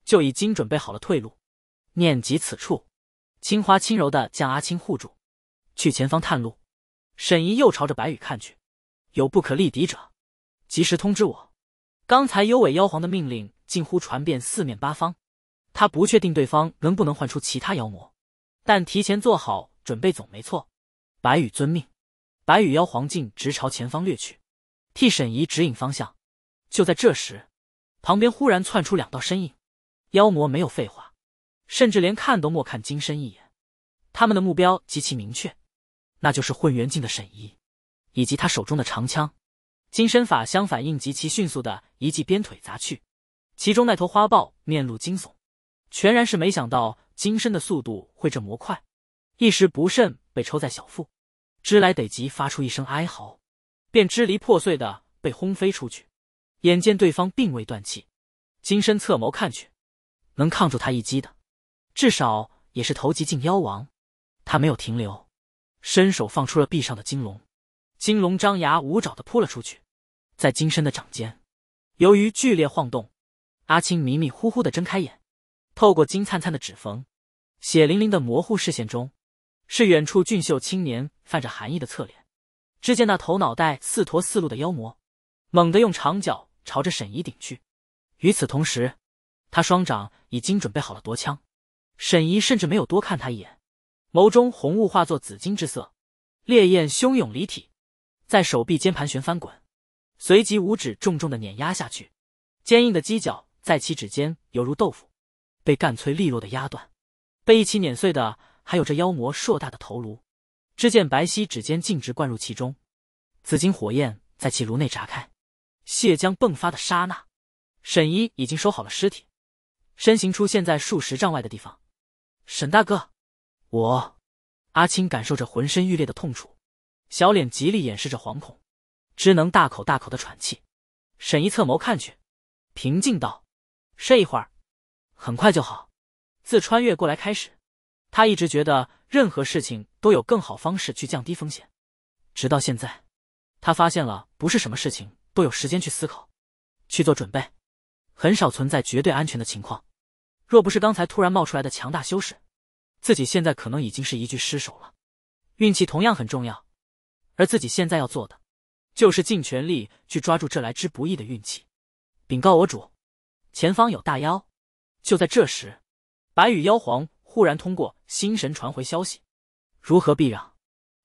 就已经准备好了退路。念及此处，青花轻柔的将阿青护住，去前方探路。沈怡又朝着白羽看去，有不可力敌者，及时通知我。刚才幽尾妖皇的命令近乎传遍四面八方，他不确定对方能不能唤出其他妖魔，但提前做好。准备总没错，白羽遵命。白羽妖黄镜直朝前方掠去，替沈怡指引方向。就在这时，旁边忽然窜出两道身影。妖魔没有废话，甚至连看都莫看金身一眼。他们的目标极其明确，那就是混元境的沈怡，以及他手中的长枪。金身法相反应极其迅速，的一记鞭腿砸去。其中那头花豹面露惊悚，全然是没想到金身的速度会这么快。一时不慎被抽在小腹，知来得及发出一声哀嚎，便支离破碎的被轰飞出去。眼见对方并未断气，金身侧眸看去，能抗住他一击的，至少也是头级境妖王。他没有停留，伸手放出了臂上的金龙，金龙张牙舞爪的扑了出去。在金身的掌间，由于剧烈晃动，阿青迷迷糊糊的睁开眼，透过金灿灿的指缝，血淋淋的模糊视线中。是远处俊秀青年泛着寒意的侧脸，只见那头脑袋似驼似鹿的妖魔，猛地用长角朝着沈怡顶去。与此同时，他双掌已经准备好了夺枪。沈怡甚至没有多看他一眼，眸中红雾化作紫金之色，烈焰汹涌离体，在手臂间盘旋翻滚，随即五指重重的碾压下去，坚硬的犄角在其指尖犹如豆腐，被干脆利落的压断，被一起碾碎的。还有这妖魔硕大的头颅，只见白皙指尖径直灌入其中，紫金火焰在其颅内炸开。血浆迸发的刹那，沈一已经收好了尸体，身形出现在数十丈外的地方。沈大哥，我，阿青感受着浑身欲裂的痛楚，小脸极力掩饰着惶恐，只能大口大口的喘气。沈一侧眸看去，平静道：“睡一会儿，很快就好。”自穿越过来开始。他一直觉得任何事情都有更好方式去降低风险，直到现在，他发现了不是什么事情都有时间去思考，去做准备，很少存在绝对安全的情况。若不是刚才突然冒出来的强大修士，自己现在可能已经是一具尸首了。运气同样很重要，而自己现在要做的，就是尽全力去抓住这来之不易的运气。禀告我主，前方有大妖。就在这时，白羽妖皇。忽然通过心神传回消息，如何避让？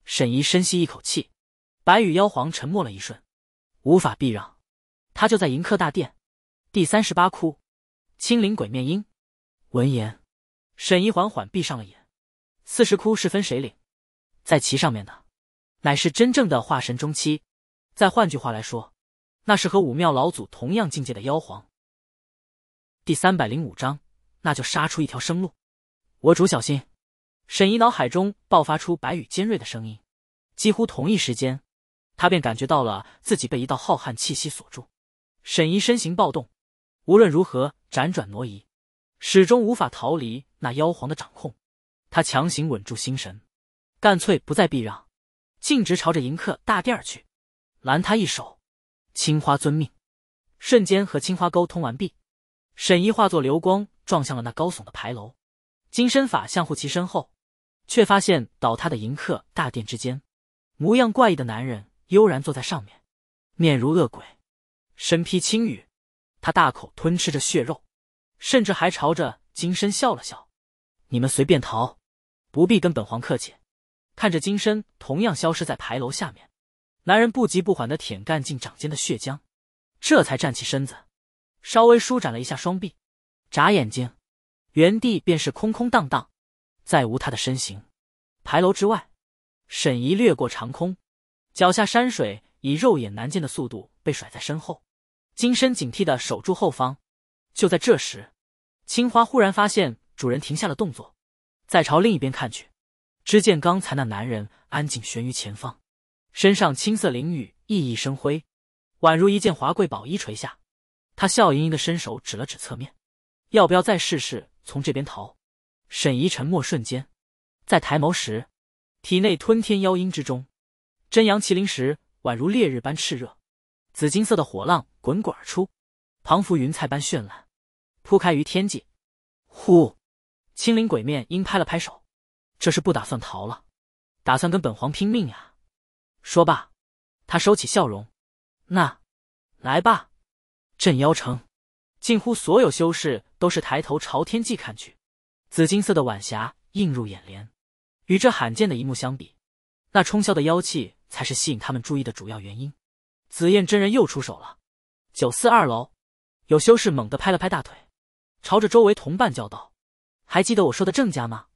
沈怡深吸一口气，白羽妖皇沉默了一瞬，无法避让。他就在迎客大殿第三十八窟，青灵鬼面鹰。闻言，沈怡缓缓闭上了眼。四十窟是分谁岭，在其上面的，乃是真正的化神中期。再换句话来说，那是和武庙老祖同样境界的妖皇。第三百零五章，那就杀出一条生路。我主小心！沈怡脑海中爆发出白羽尖锐的声音，几乎同一时间，他便感觉到了自己被一道浩瀚气息锁住。沈怡身形暴动，无论如何辗转挪移，始终无法逃离那妖皇的掌控。他强行稳住心神，干脆不再避让，径直朝着迎客大殿而去，拦他一手。青花遵命，瞬间和青花沟通完毕，沈怡化作流光撞向了那高耸的牌楼。金身法相护其身后，却发现倒塌的迎客大殿之间，模样怪异的男人悠然坐在上面，面如恶鬼，身披青羽。他大口吞吃着血肉，甚至还朝着金身笑了笑：“你们随便逃，不必跟本皇客气。”看着金身同样消失在牌楼下面，男人不急不缓地舔干净掌间的血浆，这才站起身子，稍微舒展了一下双臂，眨眼睛。原地便是空空荡荡，再无他的身形。牌楼之外，沈怡掠过长空，脚下山水以肉眼难见的速度被甩在身后，金身警惕的守住后方。就在这时，青花忽然发现主人停下了动作，再朝另一边看去，只见刚才那男人安静悬于前方，身上青色翎羽熠熠生辉，宛如一件华贵宝衣垂下。他笑盈盈的伸手指了指侧面，要不要再试试？从这边逃？沈怡沉默瞬间，在抬眸时，体内吞天妖阴之中，真阳麒麟石宛如烈日般炽热，紫金色的火浪滚滚而出，彷佛云彩般绚烂，铺开于天际。呼！青灵鬼面鹰拍了拍手，这是不打算逃了，打算跟本皇拼命呀！说罢，他收起笑容，那来吧！镇妖城，近乎所有修士。都是抬头朝天际看去，紫金色的晚霞映入眼帘。与这罕见的一幕相比，那冲霄的妖气才是吸引他们注意的主要原因。紫焰真人又出手了。九四二楼，有修士猛地拍了拍大腿，朝着周围同伴叫道：“还记得我说的郑家吗？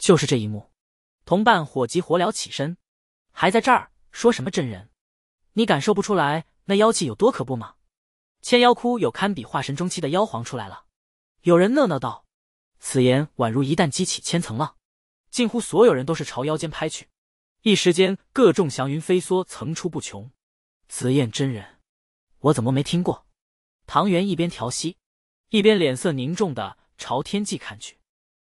就是这一幕。”同伴火急火燎起身，还在这儿说什么真人？你感受不出来那妖气有多可怖吗？千妖窟有堪比化神中期的妖皇出来了。有人讷讷道：“此言宛如一旦激起千层浪，近乎所有人都是朝腰间拍去。一时间，各种祥云飞梭，层出不穷。”紫燕真人，我怎么没听过？唐元一边调息，一边脸色凝重的朝天际看去。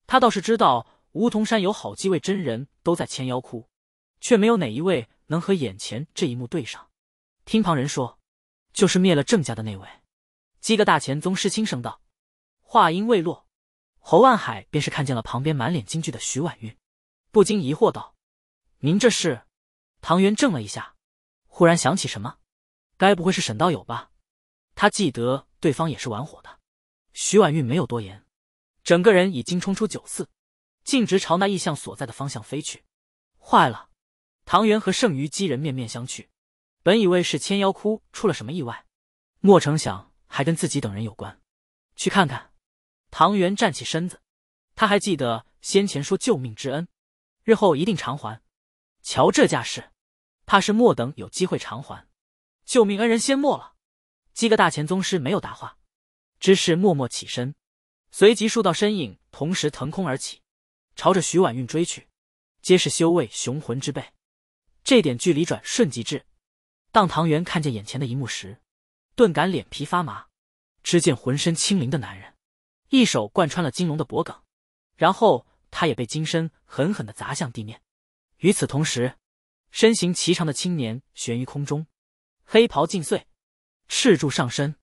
他倒是知道梧桐山有好几位真人，都在千妖窟，却没有哪一位能和眼前这一幕对上。听旁人说，就是灭了郑家的那位。几个大前宗师轻声道。话音未落，侯万海便是看见了旁边满脸惊惧的徐婉玉，不禁疑惑道：“您这是？”唐元怔了一下，忽然想起什么，该不会是沈道友吧？他记得对方也是玩火的。徐婉玉没有多言，整个人已经冲出酒肆，径直朝那异象所在的方向飞去。坏了！唐元和剩余几人面面相觑，本以为是千妖窟出了什么意外，莫成想还跟自己等人有关，去看看。唐元站起身子，他还记得先前说救命之恩，日后一定偿还。瞧这架势，怕是莫等有机会偿还，救命恩人先没了。几个大前宗师没有答话，只是默默起身，随即数道身影同时腾空而起，朝着徐婉运追去，皆是修为雄浑之辈。这点距离转瞬即至，当唐元看见眼前的一幕时，顿感脸皮发麻，只见浑身轻灵的男人。一手贯穿了金龙的脖颈，然后他也被金身狠狠的砸向地面。与此同时，身形颀长的青年悬于空中，黑袍尽碎，赤柱上身，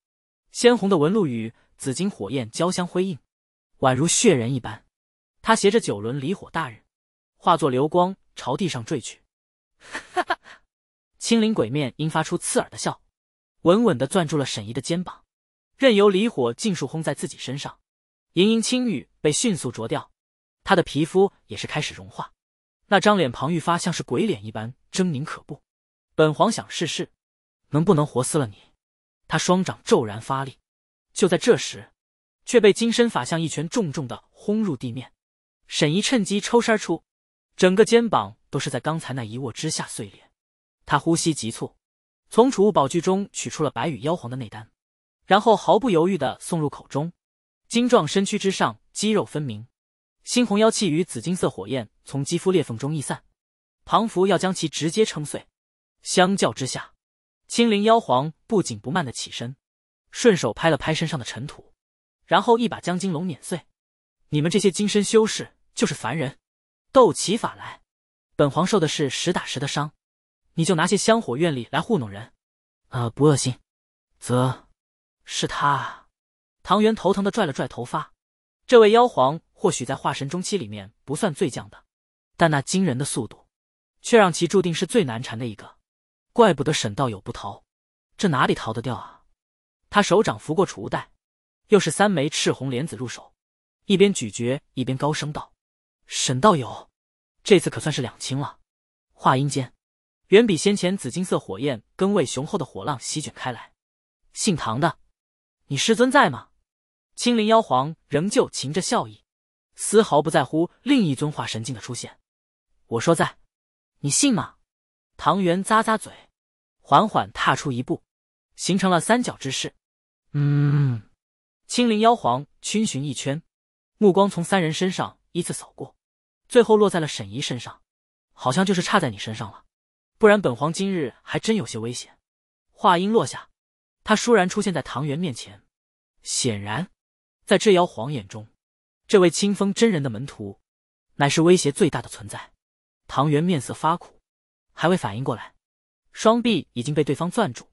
鲜红的纹路与紫金火焰交相辉映，宛如血人一般。他携着九轮离火大日，化作流光朝地上坠去。哈哈！青灵鬼面应发出刺耳的笑，稳稳的攥住了沈怡的肩膀，任由离火尽数轰在自己身上。盈盈青玉被迅速啄掉，他的皮肤也是开始融化，那张脸庞愈发像是鬼脸一般狰狞可怖。本皇想试试，能不能活撕了你！他双掌骤然发力，就在这时，却被金身法相一拳重重的轰入地面。沈怡趁机抽身出，整个肩膀都是在刚才那一握之下碎裂。他呼吸急促，从储物宝具中取出了白羽妖皇的内丹，然后毫不犹豫的送入口中。精壮身躯之上，肌肉分明，猩红妖气与紫金色火焰从肌肤裂缝中溢散，庞福要将其直接撑碎。相较之下，青灵妖皇不紧不慢的起身，顺手拍了拍身上的尘土，然后一把将金龙碾碎。你们这些金身修士就是凡人，斗起法来，本皇受的是实打实的伤，你就拿些香火愿力来糊弄人，啊，不恶心，则是他。唐元头疼的拽了拽头发，这位妖皇或许在化神中期里面不算最强的，但那惊人的速度，却让其注定是最难缠的一个。怪不得沈道友不逃，这哪里逃得掉啊？他手掌拂过储物袋，又是三枚赤红莲子入手，一边咀嚼一边高声道：“沈道友，这次可算是两清了。”话音间，远比先前紫金色火焰更为雄厚的火浪席卷开来。姓唐的，你师尊在吗？青灵妖皇仍旧噙着笑意，丝毫不在乎另一尊化神境的出现。我说在，你信吗？唐元咂咂嘴，缓缓踏出一步，形成了三角之势。嗯，青灵妖皇逡巡一圈，目光从三人身上依次扫过，最后落在了沈怡身上。好像就是差在你身上了，不然本皇今日还真有些危险。话音落下，他倏然出现在唐元面前，显然。在这妖皇眼中，这位清风真人的门徒，乃是威胁最大的存在。唐元面色发苦，还未反应过来，双臂已经被对方攥住。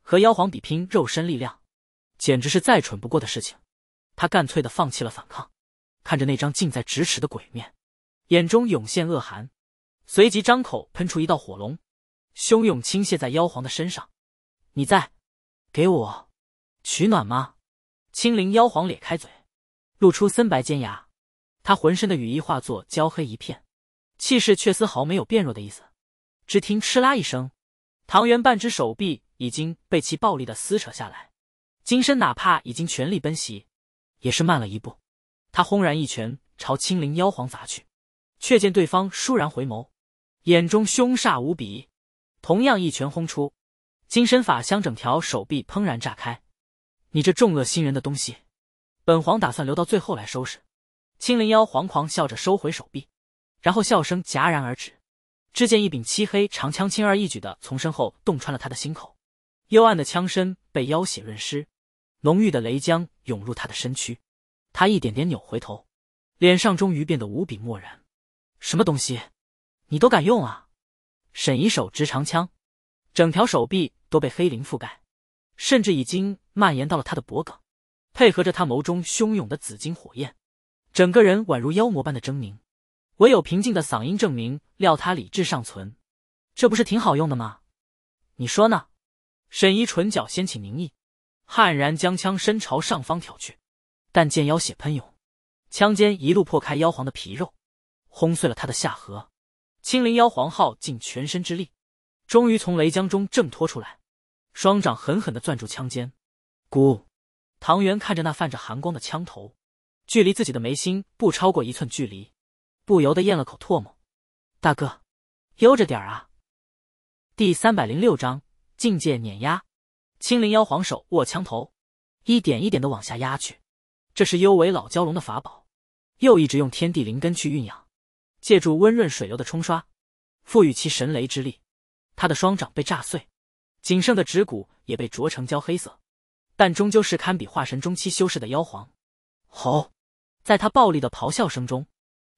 和妖皇比拼肉身力量，简直是再蠢不过的事情。他干脆的放弃了反抗，看着那张近在咫尺的鬼面，眼中涌现恶寒，随即张口喷出一道火龙，汹涌倾泻在妖皇的身上。你在给我取暖吗？青灵妖皇咧开嘴，露出森白尖牙，他浑身的羽翼化作焦黑一片，气势却丝毫没有变弱的意思。只听哧啦一声，唐元半只手臂已经被其暴力的撕扯下来，金身哪怕已经全力奔袭，也是慢了一步。他轰然一拳朝青灵妖皇砸去，却见对方倏然回眸，眼中凶煞无比，同样一拳轰出，金身法相整条手臂砰然炸开。你这重恶心人的东西，本皇打算留到最后来收拾。青灵妖惶狂笑着收回手臂，然后笑声戛然而止。只见一柄漆黑长枪轻而易举的从身后洞穿了他的心口，幽暗的枪身被妖血润湿，浓郁的雷浆涌入他的身躯。他一点点扭回头，脸上终于变得无比漠然。什么东西，你都敢用啊？沈一手执长枪，整条手臂都被黑鳞覆盖。甚至已经蔓延到了他的脖颈，配合着他眸中汹涌的紫金火焰，整个人宛如妖魔般的狰狞。唯有平静的嗓音证明，料他理智尚存。这不是挺好用的吗？你说呢？沈怡唇角掀起凝意，悍然将枪身朝上方挑去。但见妖血喷涌，枪尖一路破开妖皇的皮肉，轰碎了他的下颌。青灵妖皇号尽全身之力，终于从雷江中挣脱出来。双掌狠狠的攥住枪尖，咕！唐元看着那泛着寒光的枪头，距离自己的眉心不超过一寸距离，不由得咽了口唾沫。大哥，悠着点儿啊。第三百零六章境界碾压。青灵妖皇手握枪头，一点一点的往下压去。这是幽尾老蛟龙的法宝，又一直用天地灵根去运养，借助温润水流的冲刷，赋予其神雷之力。他的双掌被炸碎。仅剩的指骨也被灼成焦黑色，但终究是堪比化神中期修士的妖皇。吼！在他暴力的咆哮声中，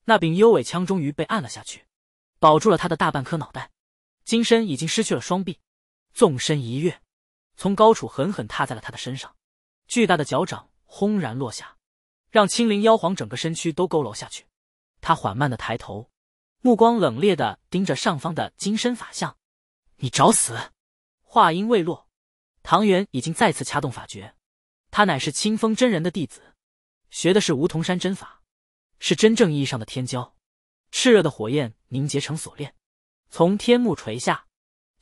那柄幽尾枪终于被按了下去，保住了他的大半颗脑袋。金身已经失去了双臂，纵身一跃，从高处狠狠踏在了他的身上。巨大的脚掌轰然落下，让青灵妖皇整个身躯都佝偻下去。他缓慢的抬头，目光冷冽的盯着上方的金身法相：“你找死！”话音未落，唐元已经再次掐动法诀。他乃是清风真人的弟子，学的是梧桐山针法，是真正意义上的天骄。炽热的火焰凝结成锁链，从天幕垂下，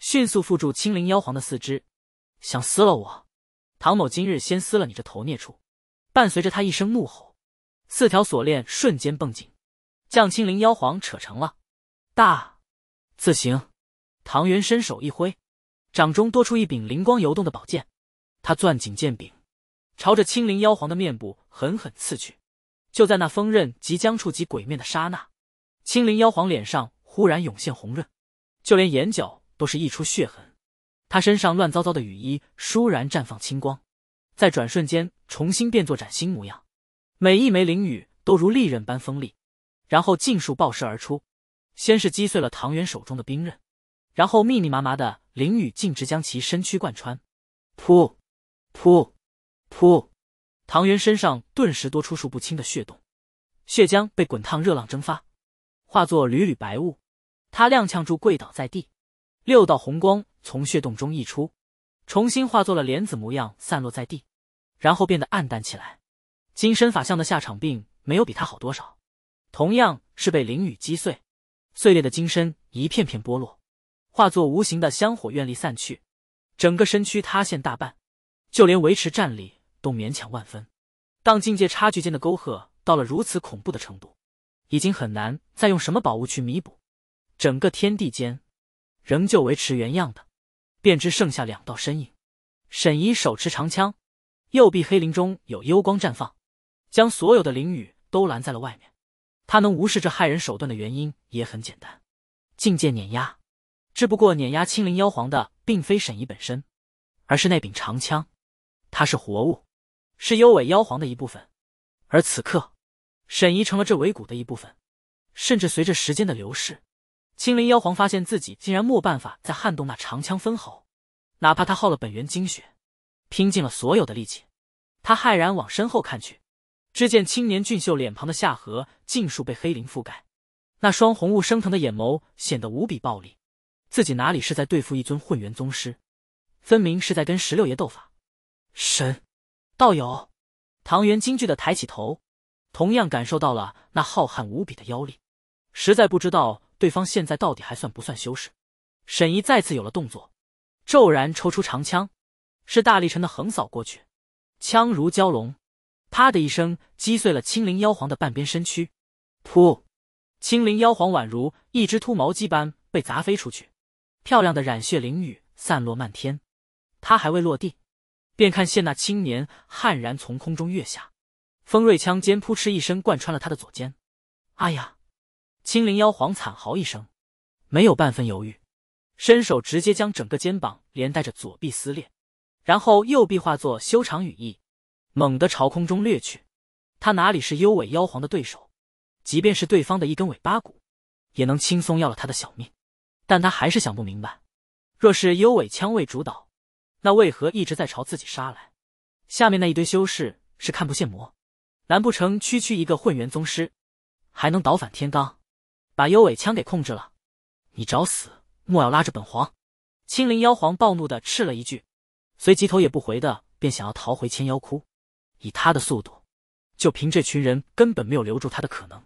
迅速缚住青灵妖皇的四肢。想撕了我？唐某今日先撕了你这头孽畜！伴随着他一声怒吼，四条锁链瞬间绷紧，将青灵妖皇扯成了大字形。唐元伸手一挥。掌中多出一柄灵光游动的宝剑，他攥紧剑柄，朝着青灵妖皇的面部狠狠刺去。就在那锋刃即将触及鬼面的刹那，青灵妖皇脸上忽然涌现红润，就连眼角都是溢出血痕。他身上乱糟糟的雨衣倏然绽放青光，在转瞬间重新变作崭新模样。每一枚灵羽都如利刃般锋利，然后尽数爆射而出，先是击碎了唐元手中的兵刃，然后密密麻麻的。林雨径直将其身躯贯穿，噗，噗，噗，唐元身上顿时多出数不清的血洞，血浆被滚烫热浪蒸发，化作缕缕白雾。他踉跄住跪倒在地，六道红光从血洞中溢出，重新化作了莲子模样散落在地，然后变得暗淡起来。金身法相的下场并没有比他好多少，同样是被灵雨击碎，碎裂的金身一片片剥落。化作无形的香火愿力散去，整个身躯塌陷大半，就连维持站立都勉强万分。当境界差距间的沟壑到了如此恐怖的程度，已经很难再用什么宝物去弥补。整个天地间仍旧维持原样的，便只剩下两道身影。沈怡手持长枪，右臂黑鳞中有幽光绽放，将所有的灵雨都拦在了外面。他能无视这害人手段的原因也很简单，境界碾压。只不过碾压青灵妖皇的，并非沈怡本身，而是那柄长枪。它是活物，是幽尾妖皇的一部分。而此刻，沈怡成了这尾骨的一部分。甚至随着时间的流逝，青灵妖皇发现自己竟然没办法再撼动那长枪分毫，哪怕他耗了本源精血，拼尽了所有的力气。他骇然往身后看去，只见青年俊秀脸庞的下颌尽数被黑鳞覆盖，那双红雾升腾的眼眸显得无比暴力。自己哪里是在对付一尊混元宗师，分明是在跟十六爷斗法。神，道友，唐元惊惧的抬起头，同样感受到了那浩瀚无比的妖力，实在不知道对方现在到底还算不算修士。沈怡再次有了动作，骤然抽出长枪，是大力沉的横扫过去，枪如蛟龙，啪的一声击碎了青灵妖皇的半边身躯，噗，青灵妖皇宛如一只秃毛鸡般被砸飞出去。漂亮的染血翎羽散落漫天，他还未落地，便看谢那青年悍然从空中跃下，锋锐枪尖扑哧一声贯穿了他的左肩。哎呀！青灵妖皇惨嚎一声，没有半分犹豫，伸手直接将整个肩膀连带着左臂撕裂，然后右臂化作修长羽翼，猛地朝空中掠去。他哪里是幽尾妖皇的对手？即便是对方的一根尾巴骨，也能轻松要了他的小命。但他还是想不明白，若是幽尾枪位主导，那为何一直在朝自己杀来？下面那一堆修士是看不见魔，难不成区区一个混元宗师，还能倒反天罡，把幽尾枪给控制了？你找死！莫要拉着本皇！青灵妖皇暴怒的斥了一句，随即头也不回的便想要逃回千妖窟。以他的速度，就凭这群人根本没有留住他的可能。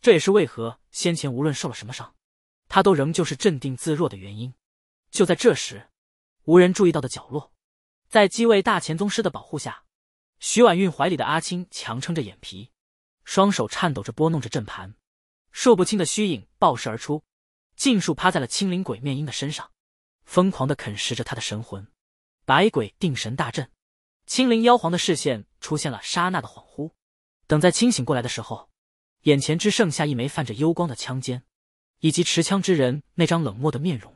这也是为何先前无论受了什么伤。他都仍旧是镇定自若的原因。就在这时，无人注意到的角落，在七位大前宗师的保护下，徐婉运怀里的阿青强撑着眼皮，双手颤抖着拨弄着阵盘，数不清的虚影暴射而出，尽数趴在了青灵鬼面鹰的身上，疯狂的啃食着他的神魂。百鬼定神大阵，青灵妖皇的视线出现了刹那的恍惚。等在清醒过来的时候，眼前只剩下一枚泛着幽光的枪尖。以及持枪之人那张冷漠的面容，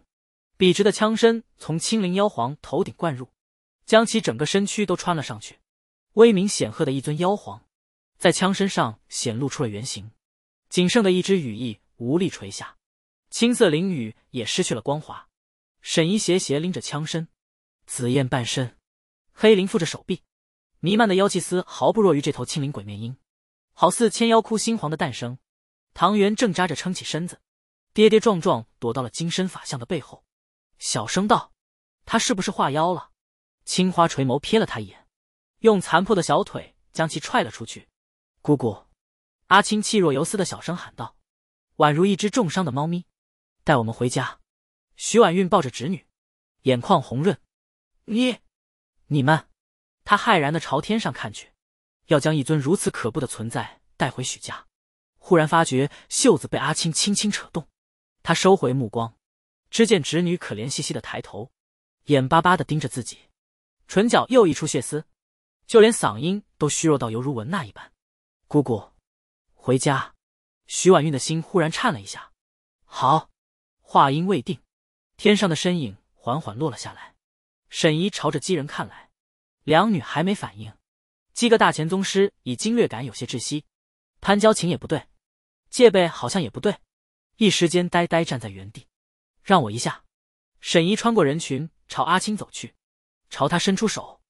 笔直的枪身从青灵妖皇头顶灌入，将其整个身躯都穿了上去。威名显赫的一尊妖皇，在枪身上显露出了原形，仅剩的一只羽翼无力垂下，青色翎羽也失去了光滑。沈怡斜斜拎着枪身，紫焰半身，黑鳞覆着手臂，弥漫的妖气丝毫不弱于这头青灵鬼面鹰，好似千妖窟新皇的诞生。唐元正扎着撑起身子。跌跌撞撞躲到了金身法相的背后，小声道：“他是不是化妖了？”青花垂眸瞥了他一眼，用残破的小腿将其踹了出去。姑姑，阿青气若游丝的小声喊道，宛如一只重伤的猫咪。带我们回家！徐婉韵抱着侄女，眼眶红润。你、你们，他骇然的朝天上看去，要将一尊如此可怖的存在带回许家。忽然发觉袖子被阿青轻轻扯动。他收回目光，只见侄女可怜兮兮的抬头，眼巴巴的盯着自己，唇角又溢出血丝，就连嗓音都虚弱到犹如文娜一般。姑姑，回家。徐婉韵的心忽然颤了一下。好，话音未定，天上的身影缓缓落了下来。沈怡朝着姬人看来，两女还没反应，姬个大前宗师已经略感有些窒息，潘娇琴也不对，戒备好像也不对。一时间呆呆站在原地，让我一下。沈怡穿过人群朝阿青走去，朝他伸出手。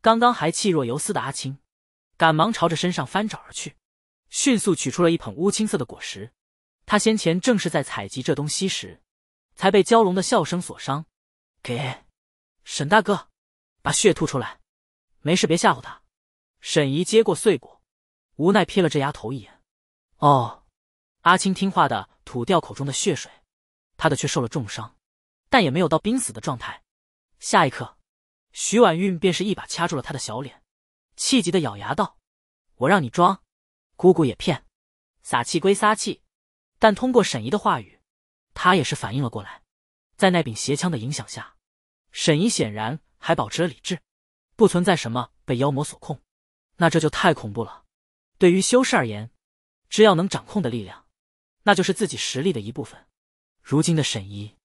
刚刚还气若游丝的阿青，赶忙朝着身上翻找而去，迅速取出了一捧乌青色的果实。他先前正是在采集这东西时，才被蛟龙的笑声所伤。给，沈大哥，把血吐出来。没事，别吓唬他。沈怡接过碎果，无奈瞥了这丫头一眼。哦。阿青听话的吐掉口中的血水，他的却受了重伤，但也没有到濒死的状态。下一刻，徐婉韵便是一把掐住了他的小脸，气急的咬牙道：“我让你装，姑姑也骗，撒气归撒气，但通过沈怡的话语，他也是反应了过来。在那柄邪枪的影响下，沈怡显然还保持了理智，不存在什么被妖魔所控。那这就太恐怖了。对于修士而言，只要能掌控的力量。”那就是自己实力的一部分。如今的沈怡，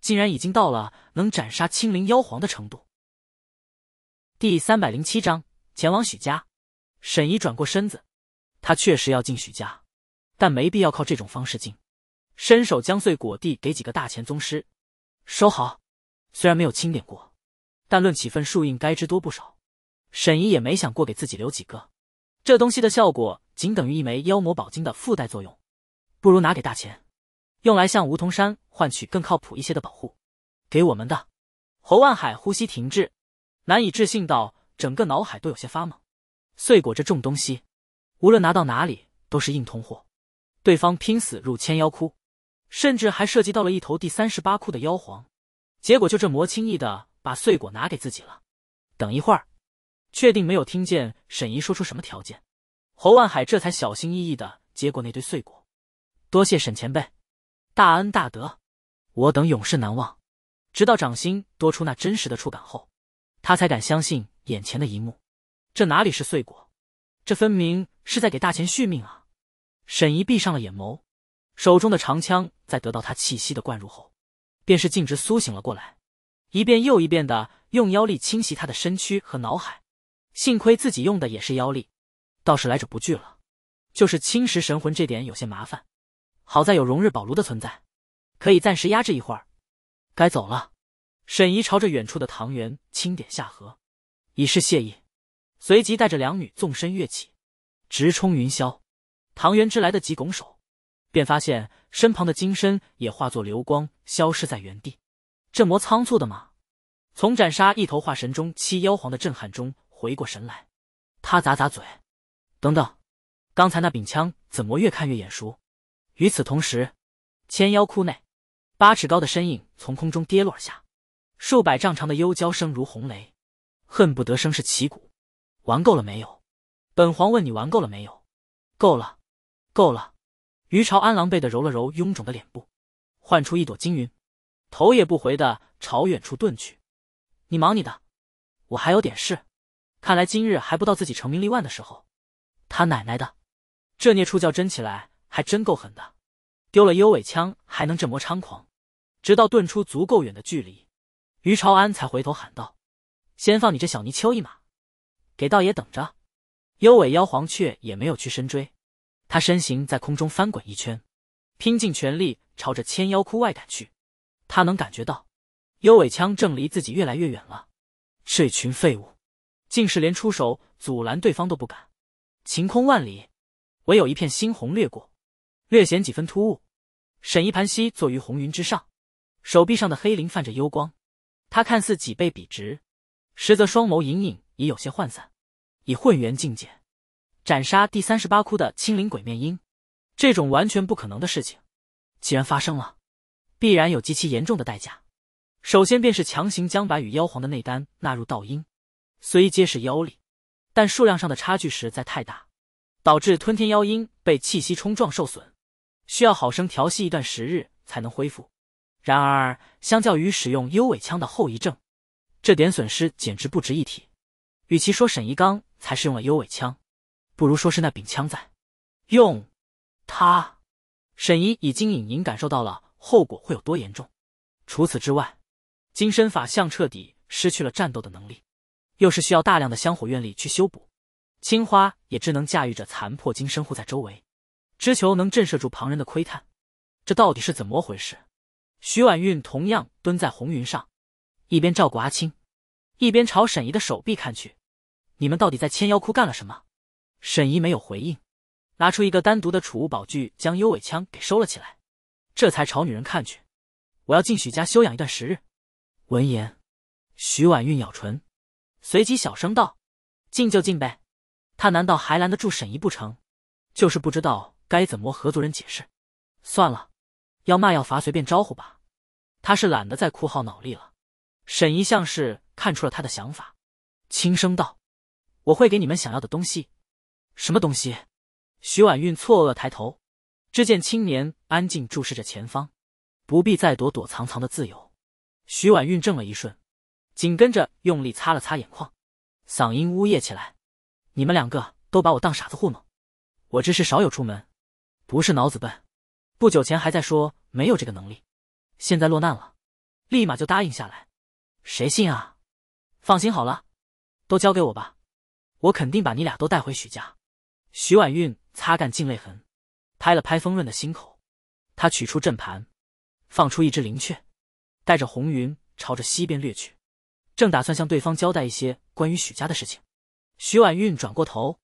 竟然已经到了能斩杀青灵妖皇的程度。第三百零七章：前往许家。沈怡转过身子，他确实要进许家，但没必要靠这种方式进。伸手将碎果递给几个大乾宗师，收好。虽然没有清点过，但论起份数，应该之多不少。沈怡也没想过给自己留几个。这东西的效果，仅等于一枚妖魔宝晶的附带作用。不如拿给大钱，用来向梧桐山换取更靠谱一些的保护。给我们的，侯万海呼吸停滞，难以置信到整个脑海都有些发懵。碎果这种东西，无论拿到哪里都是硬通货。对方拼死入千妖窟，甚至还涉及到了一头第三十八窟的妖皇，结果就这魔轻易的把碎果拿给自己了。等一会儿，确定没有听见沈怡说出什么条件，侯万海这才小心翼翼的接过那堆碎果。多谢沈前辈，大恩大德，我等永世难忘。直到掌心多出那真实的触感后，他才敢相信眼前的一幕。这哪里是碎果？这分明是在给大钱续命啊！沈怡闭上了眼眸，手中的长枪在得到他气息的灌入后，便是径直苏醒了过来，一遍又一遍的用妖力侵袭他的身躯和脑海。幸亏自己用的也是妖力，倒是来者不拒了，就是侵蚀神魂这点有些麻烦。好在有荣日宝炉的存在，可以暂时压制一会儿。该走了。沈怡朝着远处的唐元轻点下颌，以示谢意，随即带着两女纵身跃起，直冲云霄。唐元之来得及拱手，便发现身旁的金身也化作流光消失在原地。这魔仓促的吗？从斩杀一头化神中七妖皇的震撼中回过神来，他咂咂嘴，等等，刚才那柄枪怎么越看越眼熟？与此同时，千妖窟内，八尺高的身影从空中跌落而下，数百丈长的幽蛟声如洪雷，恨不得声势旗鼓。玩够了没有？本皇问你玩够了没有？够了，够了。于朝安狼狈的揉了揉臃肿的脸部，唤出一朵金云，头也不回的朝远处遁去。你忙你的，我还有点事。看来今日还不到自己成名立万的时候。他奶奶的，这孽畜叫真起来。还真够狠的，丢了幽尾枪还能这么猖狂，直到遁出足够远的距离，于朝安才回头喊道：“先放你这小泥鳅一马，给道爷等着。”幽尾妖皇却也没有去深追，他身形在空中翻滚一圈，拼尽全力朝着千妖窟外赶去。他能感觉到幽尾枪正离自己越来越远了。这群废物，竟是连出手阻拦对方都不敢。晴空万里，唯有一片猩红掠过。略显几分突兀，沈一盘膝坐于红云之上，手臂上的黑鳞泛着幽光。他看似脊背笔直，实则双眸隐隐已有些涣散。以混元境界斩杀第三十八窟的青灵鬼面鹰，这种完全不可能的事情，既然发生了，必然有极其严重的代价。首先便是强行将白羽妖皇的内丹纳入道音，虽皆是妖力，但数量上的差距实在太大，导致吞天妖鹰被气息冲撞受损。需要好生调息一段时日才能恢复。然而，相较于使用幽尾枪的后遗症，这点损失简直不值一提。与其说沈一刚才是用了幽尾枪，不如说是那柄枪在用。他，沈一已经隐隐感受到了后果会有多严重。除此之外，金身法相彻底失去了战斗的能力，又是需要大量的香火愿力去修补。青花也只能驾驭着残破金身护在周围。只求能震慑住旁人的窥探，这到底是怎么回事？徐婉韵同样蹲在红云上，一边照顾阿青，一边朝沈怡的手臂看去。你们到底在千妖窟干了什么？沈怡没有回应，拿出一个单独的储物宝具，将幽尾枪给收了起来，这才朝女人看去。我要进许家休养一段时日。闻言，徐婉韵咬唇，随即小声道：“进就进呗，她难道还拦得住沈怡不成？就是不知道。”该怎么和族人解释？算了，要骂要罚随便招呼吧。他是懒得再哭耗脑力了。沈怡像是看出了他的想法，轻声道：“我会给你们想要的东西。”什么东西？徐婉韵错愕抬头，只见青年安静注视着前方，不必再躲躲藏藏的自由。徐婉韵怔了一瞬，紧跟着用力擦了擦眼眶，嗓音呜咽起来：“你们两个都把我当傻子糊弄，我这是少有出门。”不是脑子笨，不久前还在说没有这个能力，现在落难了，立马就答应下来，谁信啊？放心好了，都交给我吧，我肯定把你俩都带回许家。徐婉韵擦干净泪痕，拍了拍丰润的心口，她取出阵盘，放出一只灵雀，带着红云朝着西边掠去，正打算向对方交代一些关于许家的事情，徐婉韵转过头，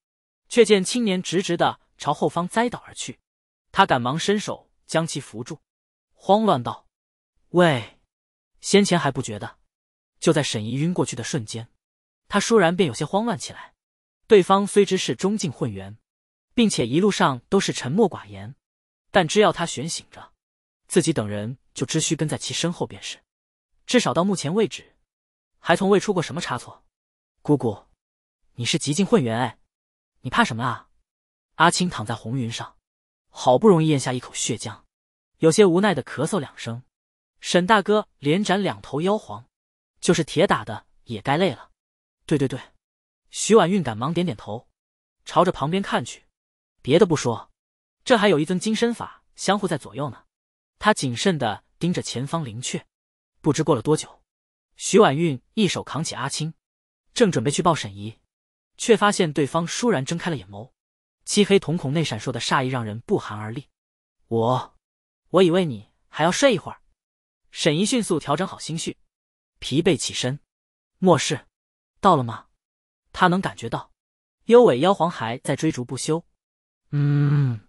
却见青年直直的朝后方栽倒而去。他赶忙伸手将其扶住，慌乱道：“喂，先前还不觉得，就在沈怡晕过去的瞬间，他倏然便有些慌乱起来。对方虽知是中境混元，并且一路上都是沉默寡言，但只要他悬醒着，自己等人就只需跟在其身后便是。至少到目前为止，还从未出过什么差错。姑姑，你是极境混元哎，你怕什么啊？”阿青躺在红云上。好不容易咽下一口血浆，有些无奈的咳嗽两声。沈大哥连斩两头妖皇，就是铁打的也该累了。对对对，徐婉韵赶忙点点头，朝着旁边看去。别的不说，这还有一尊金身法相互在左右呢。他谨慎的盯着前方灵雀，不知过了多久，徐婉韵一手扛起阿青，正准备去抱沈怡，却发现对方倏然睁开了眼眸。漆黑瞳孔内闪烁的煞意让人不寒而栗。我，我以为你还要睡一会儿。沈怡迅速调整好心绪，疲惫起身。末世到了吗？他能感觉到，幽尾妖皇还在追逐不休。嗯。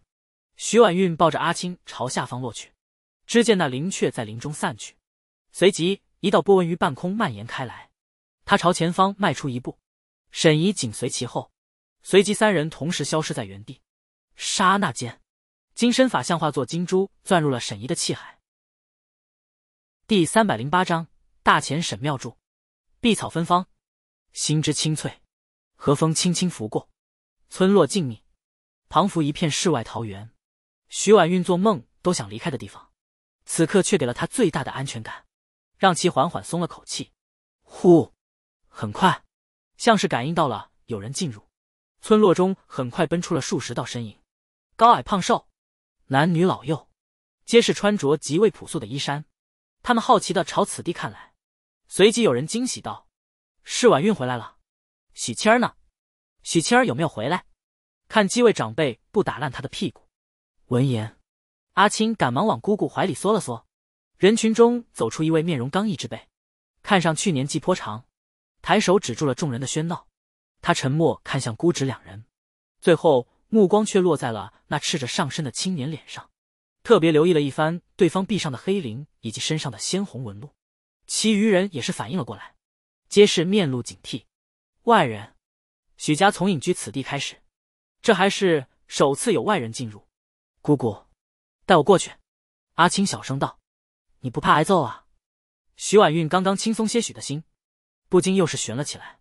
徐婉韵抱着阿青朝下方落去，只见那灵雀在林中散去，随即一道波纹于半空蔓延开来。他朝前方迈出一步，沈怡紧随其后。随即，三人同时消失在原地。刹那间，金身法像化作金珠，钻入了沈怡的气海。第三百零八章大前沈庙柱。碧草芬芳，心之清脆，和风轻轻拂过，村落静谧，彷佛一片世外桃源，徐婉运做梦都想离开的地方，此刻却给了他最大的安全感，让其缓缓松了口气。呼，很快，像是感应到了有人进入。村落中很快奔出了数十道身影，高矮胖瘦，男女老幼，皆是穿着极为朴素的衣衫。他们好奇地朝此地看来，随即有人惊喜道：“是婉运回来了，许谦儿呢？许谦儿有没有回来？看几位长辈不打烂他的屁股。”闻言，阿青赶忙往姑姑怀里缩了缩。人群中走出一位面容刚毅之辈，看上去年纪颇长，抬手止住了众人的喧闹。他沉默，看向姑侄两人，最后目光却落在了那赤着上身的青年脸上，特别留意了一番对方臂上的黑鳞以及身上的鲜红纹路。其余人也是反应了过来，皆是面露警惕。外人，许家从隐居此地开始，这还是首次有外人进入。姑姑，带我过去。阿青小声道：“你不怕挨揍啊？”徐婉韵刚刚轻松些许的心，不禁又是悬了起来。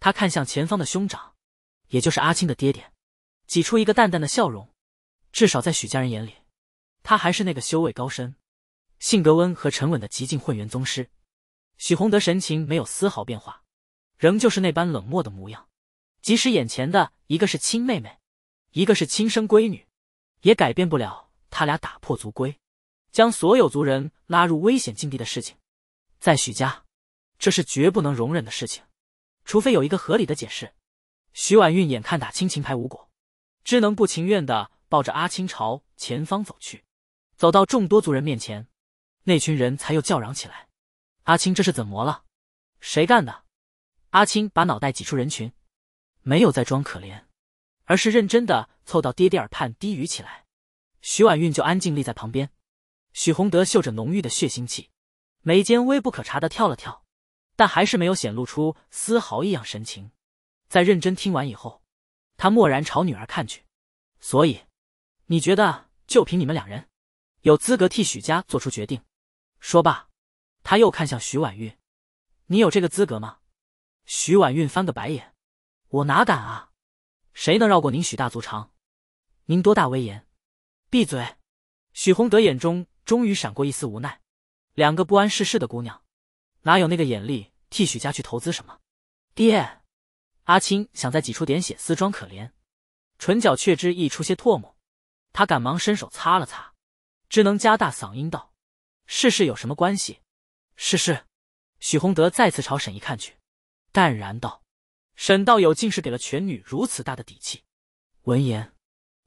他看向前方的兄长，也就是阿青的爹爹，挤出一个淡淡的笑容。至少在许家人眼里，他还是那个修为高深、性格温和、沉稳的极境混元宗师。许洪德神情没有丝毫变化，仍旧是那般冷漠的模样。即使眼前的一个是亲妹妹，一个是亲生闺女，也改变不了他俩打破族规，将所有族人拉入危险境地的事情。在许家，这是绝不能容忍的事情。除非有一个合理的解释，徐婉韵眼看打亲情牌无果，只能不情愿的抱着阿青朝前方走去。走到众多族人面前，那群人才又叫嚷起来：“阿青，这是怎么了？谁干的？”阿青把脑袋挤出人群，没有再装可怜，而是认真的凑到爹爹耳畔低语起来。徐婉韵就安静立在旁边。许洪德嗅着浓郁的血腥气，眉间微不可察的跳了跳。但还是没有显露出丝毫异样神情，在认真听完以后，他蓦然朝女儿看去。所以，你觉得就凭你们两人，有资格替许家做出决定？说罢，他又看向徐婉玉：“你有这个资格吗？”徐婉玉翻个白眼：“我哪敢啊！谁能绕过您许大族长？您多大威严！闭嘴！”许洪德眼中终于闪过一丝无奈。两个不谙世事的姑娘，哪有那个眼力？替许家去投资什么？爹，阿青想再挤出点血丝装可怜，唇角却知溢出些唾沫，他赶忙伸手擦了擦，只能加大嗓音道：“事事有什么关系？事事。”许洪德再次朝沈怡看去，淡然道：“沈道友竟是给了全女如此大的底气。”闻言，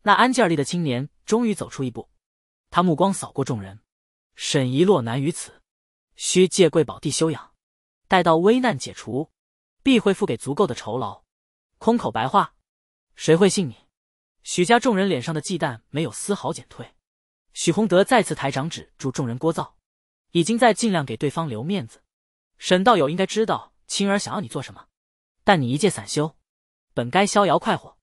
那安吉尔利的青年终于走出一步，他目光扫过众人，沈怡落难于此，需借贵宝地休养。待到危难解除，必会付给足够的酬劳。空口白话，谁会信你？许家众人脸上的忌惮没有丝毫减退。许洪德再次抬掌止住众人聒噪，已经在尽量给对方留面子。沈道友应该知道青儿想要你做什么，但你一介散修，本该逍遥快活，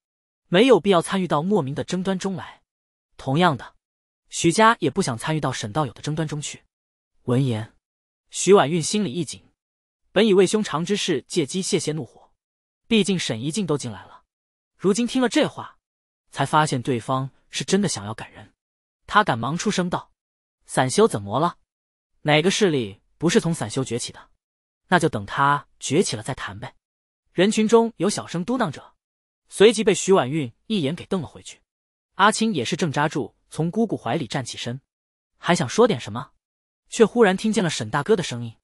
没有必要参与到莫名的争端中来。同样的，许家也不想参与到沈道友的争端中去。闻言，许婉韵心里一紧。本以为兄长之事借机泄泄怒火，毕竟沈一静都进来了。如今听了这话，才发现对方是真的想要赶人。他赶忙出声道：“散修怎么了？哪个势力不是从散修崛起的？那就等他崛起了再谈呗。”人群中有小声嘟囔着，随即被徐婉韵一眼给瞪了回去。阿青也是正扎住从姑姑怀里站起身，还想说点什么，却忽然听见了沈大哥的声音：“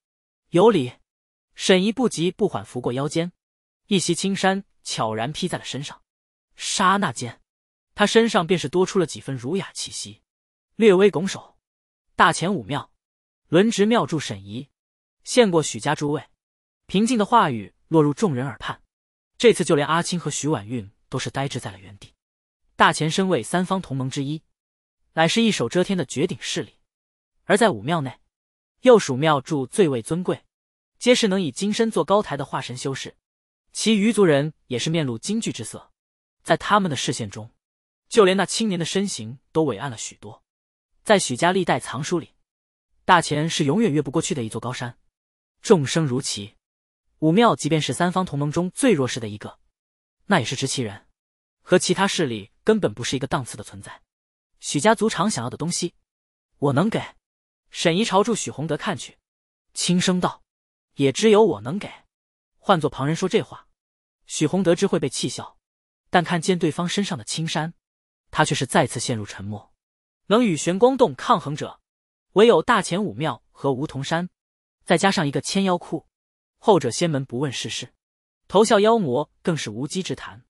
有理。”沈怡不急不缓，拂过腰间，一袭青衫悄然披在了身上。刹那间，他身上便是多出了几分儒雅气息。略微拱手，大前武庙，轮值庙祝沈怡，献过许家诸位。平静的话语落入众人耳畔，这次就连阿青和徐婉韵都是呆滞在了原地。大前身为三方同盟之一，乃是一手遮天的绝顶势力，而在武庙内，右属庙祝最为尊贵。皆是能以金身坐高台的化神修士，其余族人也是面露惊惧之色。在他们的视线中，就连那青年的身形都伟岸了许多。在许家历代藏书里，大钱是永远越不过去的一座高山。众生如棋，武庙即便是三方同盟中最弱势的一个，那也是执棋人，和其他势力根本不是一个档次的存在。许家族长想要的东西，我能给。沈怡朝住许洪德看去，轻声道。也只有我能给，换做旁人说这话，许宏得知会被气笑，但看见对方身上的青山，他却是再次陷入沉默。能与玄光洞抗衡者，唯有大前武庙和梧桐山，再加上一个千妖窟。后者仙门不问世事，投效妖魔更是无稽之谈。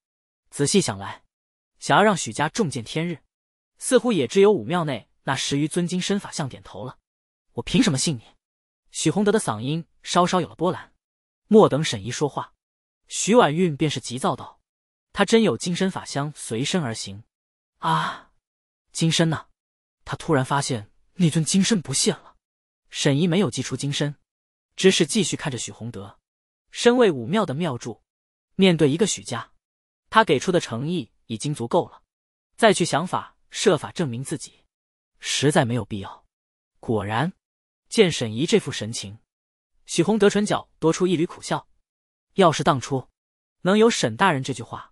仔细想来，想要让许家重见天日，似乎也只有武庙内那十余尊金身法像点头了。我凭什么信你？许宏德的嗓音。稍稍有了波澜，莫等沈怡说话，徐婉韵便是急躁道：“他真有金身法香随身而行，啊，金身呢？他突然发现那尊金身不见了。”沈怡没有祭出金身，只是继续看着许洪德。身为武庙的庙祝，面对一个许家，他给出的诚意已经足够了，再去想法设法证明自己，实在没有必要。果然，见沈怡这副神情。许宏德唇角多出一缕苦笑，要是当初能有沈大人这句话，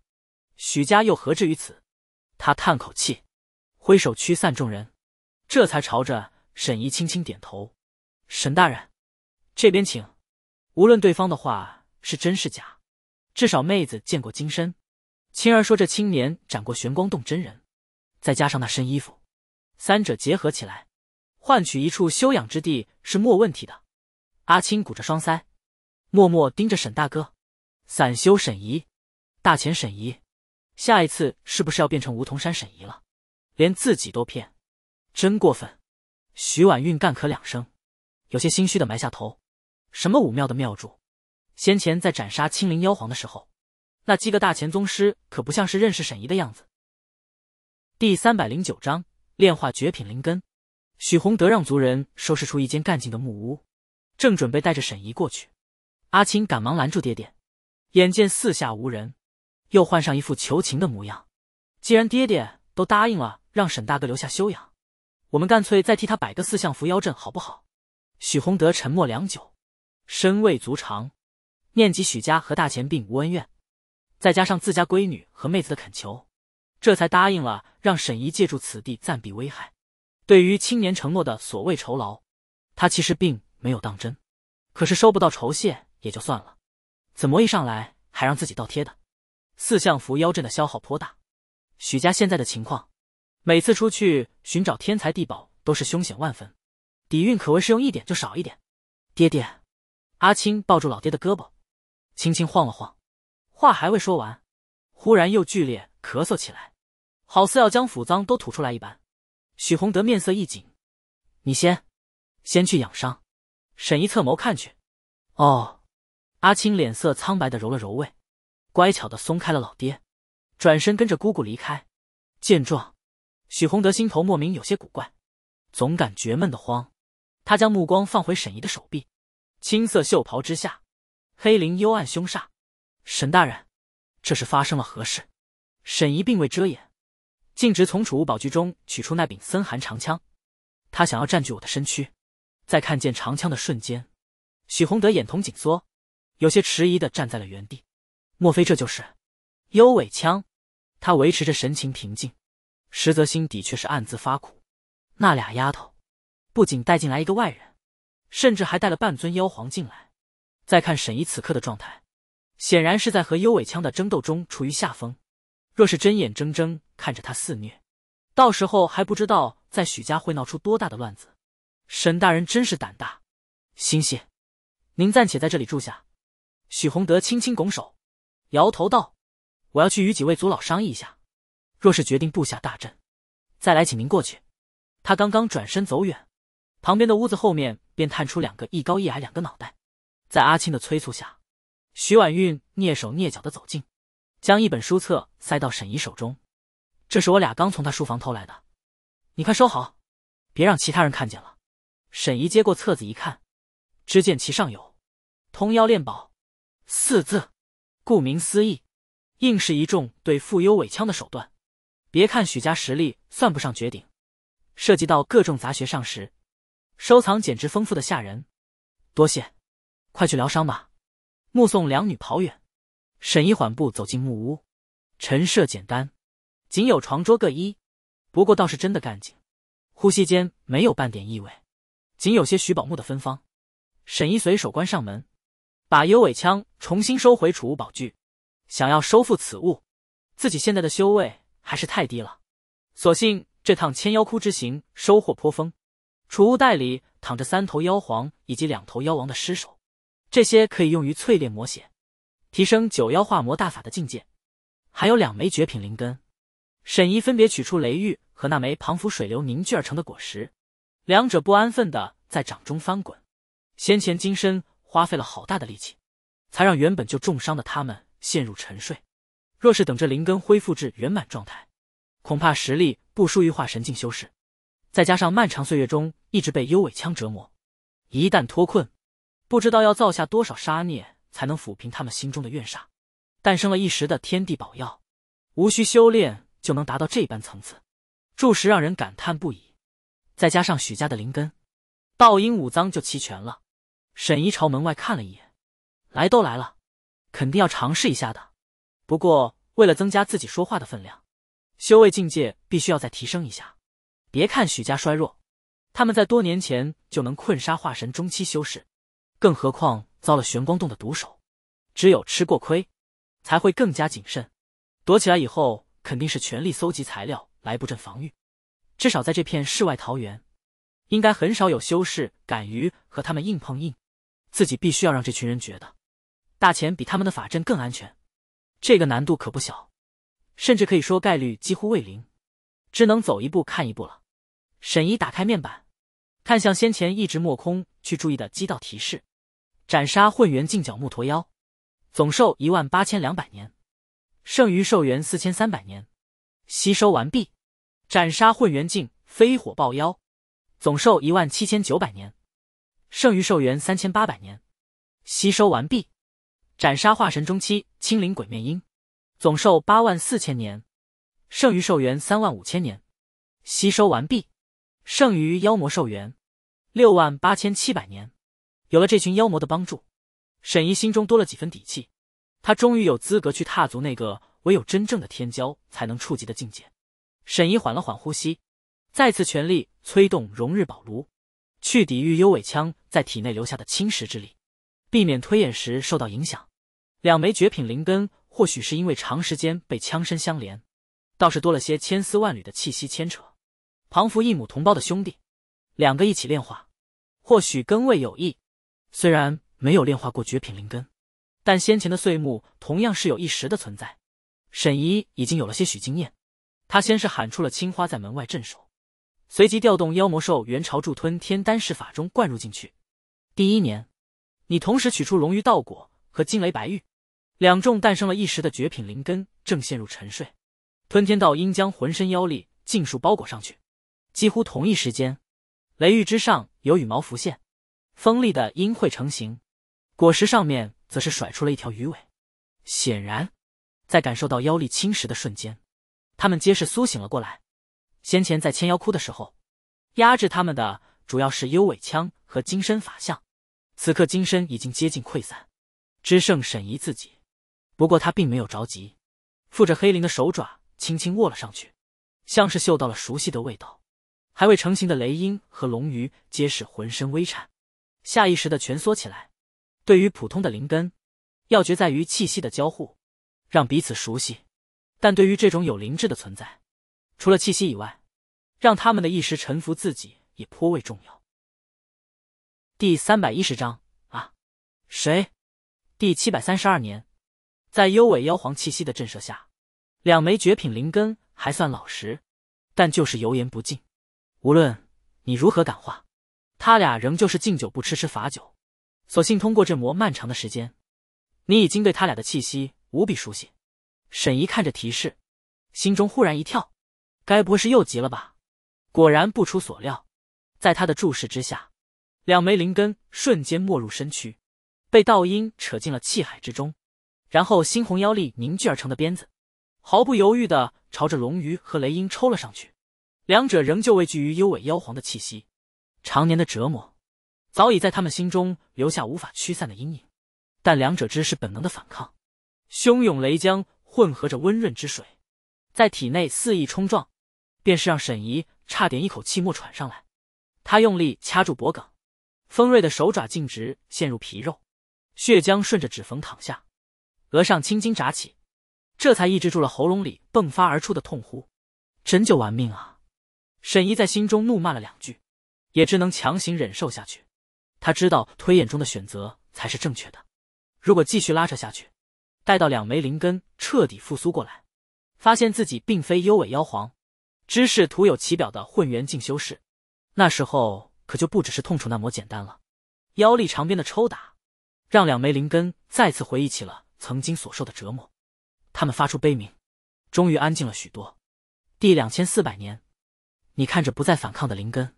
许家又何至于此？他叹口气，挥手驱散众人，这才朝着沈怡轻轻点头：“沈大人，这边请。”无论对方的话是真是假，至少妹子见过金身。青儿说这青年斩过玄光洞真人，再加上那身衣服，三者结合起来，换取一处休养之地是没问题的。阿青鼓着双腮，默默盯着沈大哥。散修沈怡，大钱沈怡，下一次是不是要变成梧桐山沈怡了？连自己都骗，真过分！徐婉韵干咳两声，有些心虚的埋下头。什么武庙的庙主？先前在斩杀青灵妖皇的时候，那几个大钱宗师可不像是认识沈怡的样子。第三百零九章炼化绝品灵根。许洪德让族人收拾出一间干净的木屋。正准备带着沈怡过去，阿青赶忙拦住爹爹。眼见四下无人，又换上一副求情的模样。既然爹爹都答应了，让沈大哥留下休养，我们干脆再替他摆个四象伏妖阵，好不好？许洪德沉默良久，身位足长，念及许家和大钱并无恩怨，再加上自家闺女和妹子的恳求，这才答应了让沈怡借助此地暂避危害。对于青年承诺的所谓酬劳，他其实并……没有当真，可是收不到酬谢也就算了，怎么一上来还让自己倒贴的？四象符妖阵的消耗颇大，许家现在的情况，每次出去寻找天材地宝都是凶险万分，底蕴可谓是用一点就少一点。爹爹，阿青抱住老爹的胳膊，轻轻晃了晃，话还未说完，忽然又剧烈咳嗽起来，好似要将腑脏都吐出来一般。许洪德面色一紧，你先，先去养伤。沈怡侧眸看去，哦，阿青脸色苍白的揉了揉胃，乖巧的松开了老爹，转身跟着姑姑离开。见状，许洪德心头莫名有些古怪，总感觉闷得慌。他将目光放回沈怡的手臂，青色袖袍之下，黑绫幽暗凶煞。沈大人，这是发生了何事？沈怡并未遮掩，径直从储物宝具中取出那柄森寒长枪。他想要占据我的身躯。在看见长枪的瞬间，许洪德眼瞳紧缩，有些迟疑的站在了原地。莫非这就是幽尾枪？他维持着神情平静，实则心底却是暗自发苦。那俩丫头，不仅带进来一个外人，甚至还带了半尊妖皇进来。再看沈怡此刻的状态，显然是在和幽尾枪的争斗中处于下风。若是真眼睁睁看着他肆虐，到时候还不知道在许家会闹出多大的乱子。沈大人真是胆大，谢谢。您暂且在这里住下。许洪德轻轻拱手，摇头道：“我要去与几位族老商议一下，若是决定布下大阵，再来请您过去。”他刚刚转身走远，旁边的屋子后面便探出两个一高一矮两个脑袋。在阿青的催促下，徐婉韵蹑手蹑脚的走近，将一本书册塞到沈怡手中：“这是我俩刚从他书房偷来的，你快收好，别让其他人看见了。”沈怡接过册子一看，只见其上有“通妖炼宝”四字，顾名思义，应是一众对付幽尾枪的手段。别看许家实力算不上绝顶，涉及到各种杂学上时，收藏简直丰富的吓人。多谢，快去疗伤吧。目送两女跑远，沈怡缓步走进木屋，陈设简单，仅有床桌各一，不过倒是真的干净，呼吸间没有半点异味。仅有些徐宝木的芬芳，沈怡随手关上门，把幽尾枪重新收回储物宝具。想要收复此物，自己现在的修为还是太低了。所幸这趟千妖窟之行收获颇丰，储物袋里躺着三头妖皇以及两头妖王的尸首，这些可以用于淬炼魔血，提升九妖化魔大法的境界。还有两枚绝品灵根，沈怡分别取出雷玉和那枚庞幅水流凝聚而成的果实。两者不安分的在掌中翻滚，先前金身花费了好大的力气，才让原本就重伤的他们陷入沉睡。若是等着灵根恢复至圆满状态，恐怕实力不输于化神境修士。再加上漫长岁月中一直被幽尾枪折磨，一旦脱困，不知道要造下多少杀孽才能抚平他们心中的怨煞。诞生了一时的天地宝药，无需修炼就能达到这般层次，着实让人感叹不已。再加上许家的灵根，道阴五脏就齐全了。沈怡朝门外看了一眼，来都来了，肯定要尝试一下的。不过为了增加自己说话的分量，修为境界必须要再提升一下。别看许家衰弱，他们在多年前就能困杀化神中期修士，更何况遭了玄光洞的毒手，只有吃过亏，才会更加谨慎。躲起来以后，肯定是全力搜集材料来布阵防御。至少在这片世外桃源，应该很少有修士敢于和他们硬碰硬。自己必须要让这群人觉得，大钱比他们的法阵更安全。这个难度可不小，甚至可以说概率几乎为零。只能走一步看一步了。沈怡打开面板，看向先前一直莫空去注意的基道提示：斩杀混元镜角木驼妖，总寿一万八千两百年，剩余寿元四千三百年，吸收完毕。斩杀混元境飞火爆妖，总寿一万七千九百年，剩余寿元三千八百年，吸收完毕。斩杀化神中期清灵鬼面鹰，总寿八万四千年，剩余寿元三万五千年，吸收完毕。剩余妖魔寿元六万八千七百年。有了这群妖魔的帮助，沈怡心中多了几分底气。他终于有资格去踏足那个唯有真正的天骄才能触及的境界。沈怡缓了缓呼吸，再次全力催动融日宝炉，去抵御幽尾枪在体内留下的侵蚀之力，避免推演时受到影响。两枚绝品灵根，或许是因为长时间被枪身相连，倒是多了些千丝万缕的气息牵扯。庞福异母同胞的兄弟，两个一起炼化，或许根未有意。虽然没有炼化过绝品灵根，但先前的碎木同样是有一时的存在。沈怡已经有了些许经验。他先是喊出了青花在门外镇守，随即调动妖魔兽元朝助吞天丹石法中灌入进去。第一年，你同时取出龙鱼道果和惊雷白玉，两重诞生了一时的绝品灵根，正陷入沉睡。吞天道应将浑身妖力尽数包裹上去。几乎同一时间，雷玉之上有羽毛浮现，锋利的鹰喙成型；果实上面则是甩出了一条鱼尾。显然，在感受到妖力侵蚀的瞬间。他们皆是苏醒了过来。先前在千妖窟的时候，压制他们的主要是幽尾枪和金身法相。此刻金身已经接近溃散，只剩沈怡自己。不过他并没有着急，附着黑灵的手爪轻轻握了上去，像是嗅到了熟悉的味道。还未成型的雷鹰和龙鱼皆是浑身微颤，下意识的蜷缩起来。对于普通的灵根，要诀在于气息的交互，让彼此熟悉。但对于这种有灵智的存在，除了气息以外，让他们的意识臣服自己也颇为重要。第三百一十章啊，谁？第七百三十二年，在幽尾妖皇气息的震慑下，两枚绝品灵根还算老实，但就是油盐不进。无论你如何感化，他俩仍旧是敬酒不吃吃罚酒。所幸通过这磨漫长的时间，你已经对他俩的气息无比熟悉。沈怡看着提示，心中忽然一跳，该不会是又急了吧？果然不出所料，在他的注视之下，两枚灵根瞬间没入身躯，被道音扯进了气海之中。然后，猩红妖力凝聚而成的鞭子，毫不犹豫的朝着龙鱼和雷鹰抽了上去。两者仍旧畏惧于幽尾妖皇的气息，常年的折磨早已在他们心中留下无法驱散的阴影。但两者之是本能的反抗，汹涌雷浆。混合着温润之水，在体内肆意冲撞，便是让沈怡差点一口气没喘上来。她用力掐住脖梗，锋锐的手爪径直陷入皮肉，血浆顺着指缝淌下，额上青筋乍起，这才抑制住了喉咙里迸发而出的痛呼。真就玩命啊！沈怡在心中怒骂了两句，也只能强行忍受下去。她知道推演中的选择才是正确的，如果继续拉扯下去。待到两枚灵根彻底复苏过来，发现自己并非幽尾妖皇，只是徒有其表的混元境修士，那时候可就不只是痛楚那么简单了。妖力长鞭的抽打，让两枚灵根再次回忆起了曾经所受的折磨，他们发出悲鸣，终于安静了许多。第两千四百年，你看着不再反抗的灵根，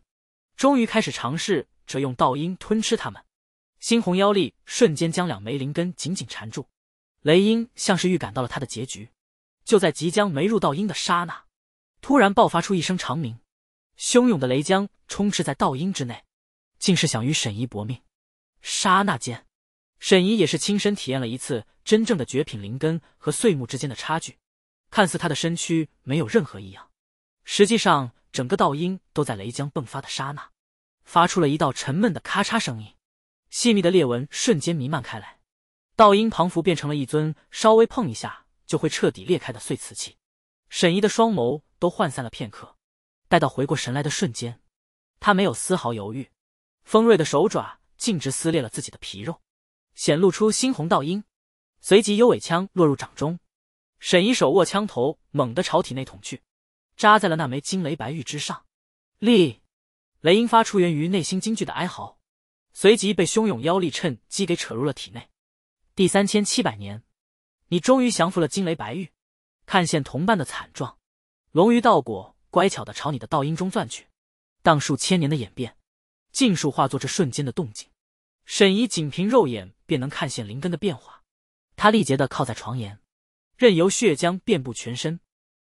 终于开始尝试着用道音吞吃它们。猩红妖力瞬间将两枚灵根紧紧缠住。雷音像是预感到了他的结局，就在即将没入道音的刹那，突然爆发出一声长鸣，汹涌的雷江充斥在道音之内，竟是想与沈怡搏命。刹那间，沈怡也是亲身体验了一次真正的绝品灵根和碎木之间的差距。看似他的身躯没有任何异样，实际上整个道音都在雷江迸发的刹那，发出了一道沉闷的咔嚓声音，细密的裂纹瞬间弥漫开来。道音庞佛变成了一尊稍微碰一下就会彻底裂开的碎瓷器，沈怡的双眸都涣散了片刻。待到回过神来的瞬间，他没有丝毫犹豫，锋锐的手爪径直撕裂了自己的皮肉，显露出猩红道音。随即，幽尾枪落入掌中，沈怡手握枪头，猛地朝体内捅去，扎在了那枚惊雷白玉之上。立雷音发出源于内心惊惧的哀嚎，随即被汹涌妖力趁机给扯入了体内。第三千七百年，你终于降服了惊雷白玉，看见同伴的惨状，龙鱼道果乖巧的朝你的道音中钻去，荡数千年的演变，尽数化作这瞬间的动静。沈怡仅凭肉眼便能看见灵根的变化，他力竭的靠在床沿，任由血浆遍布全身，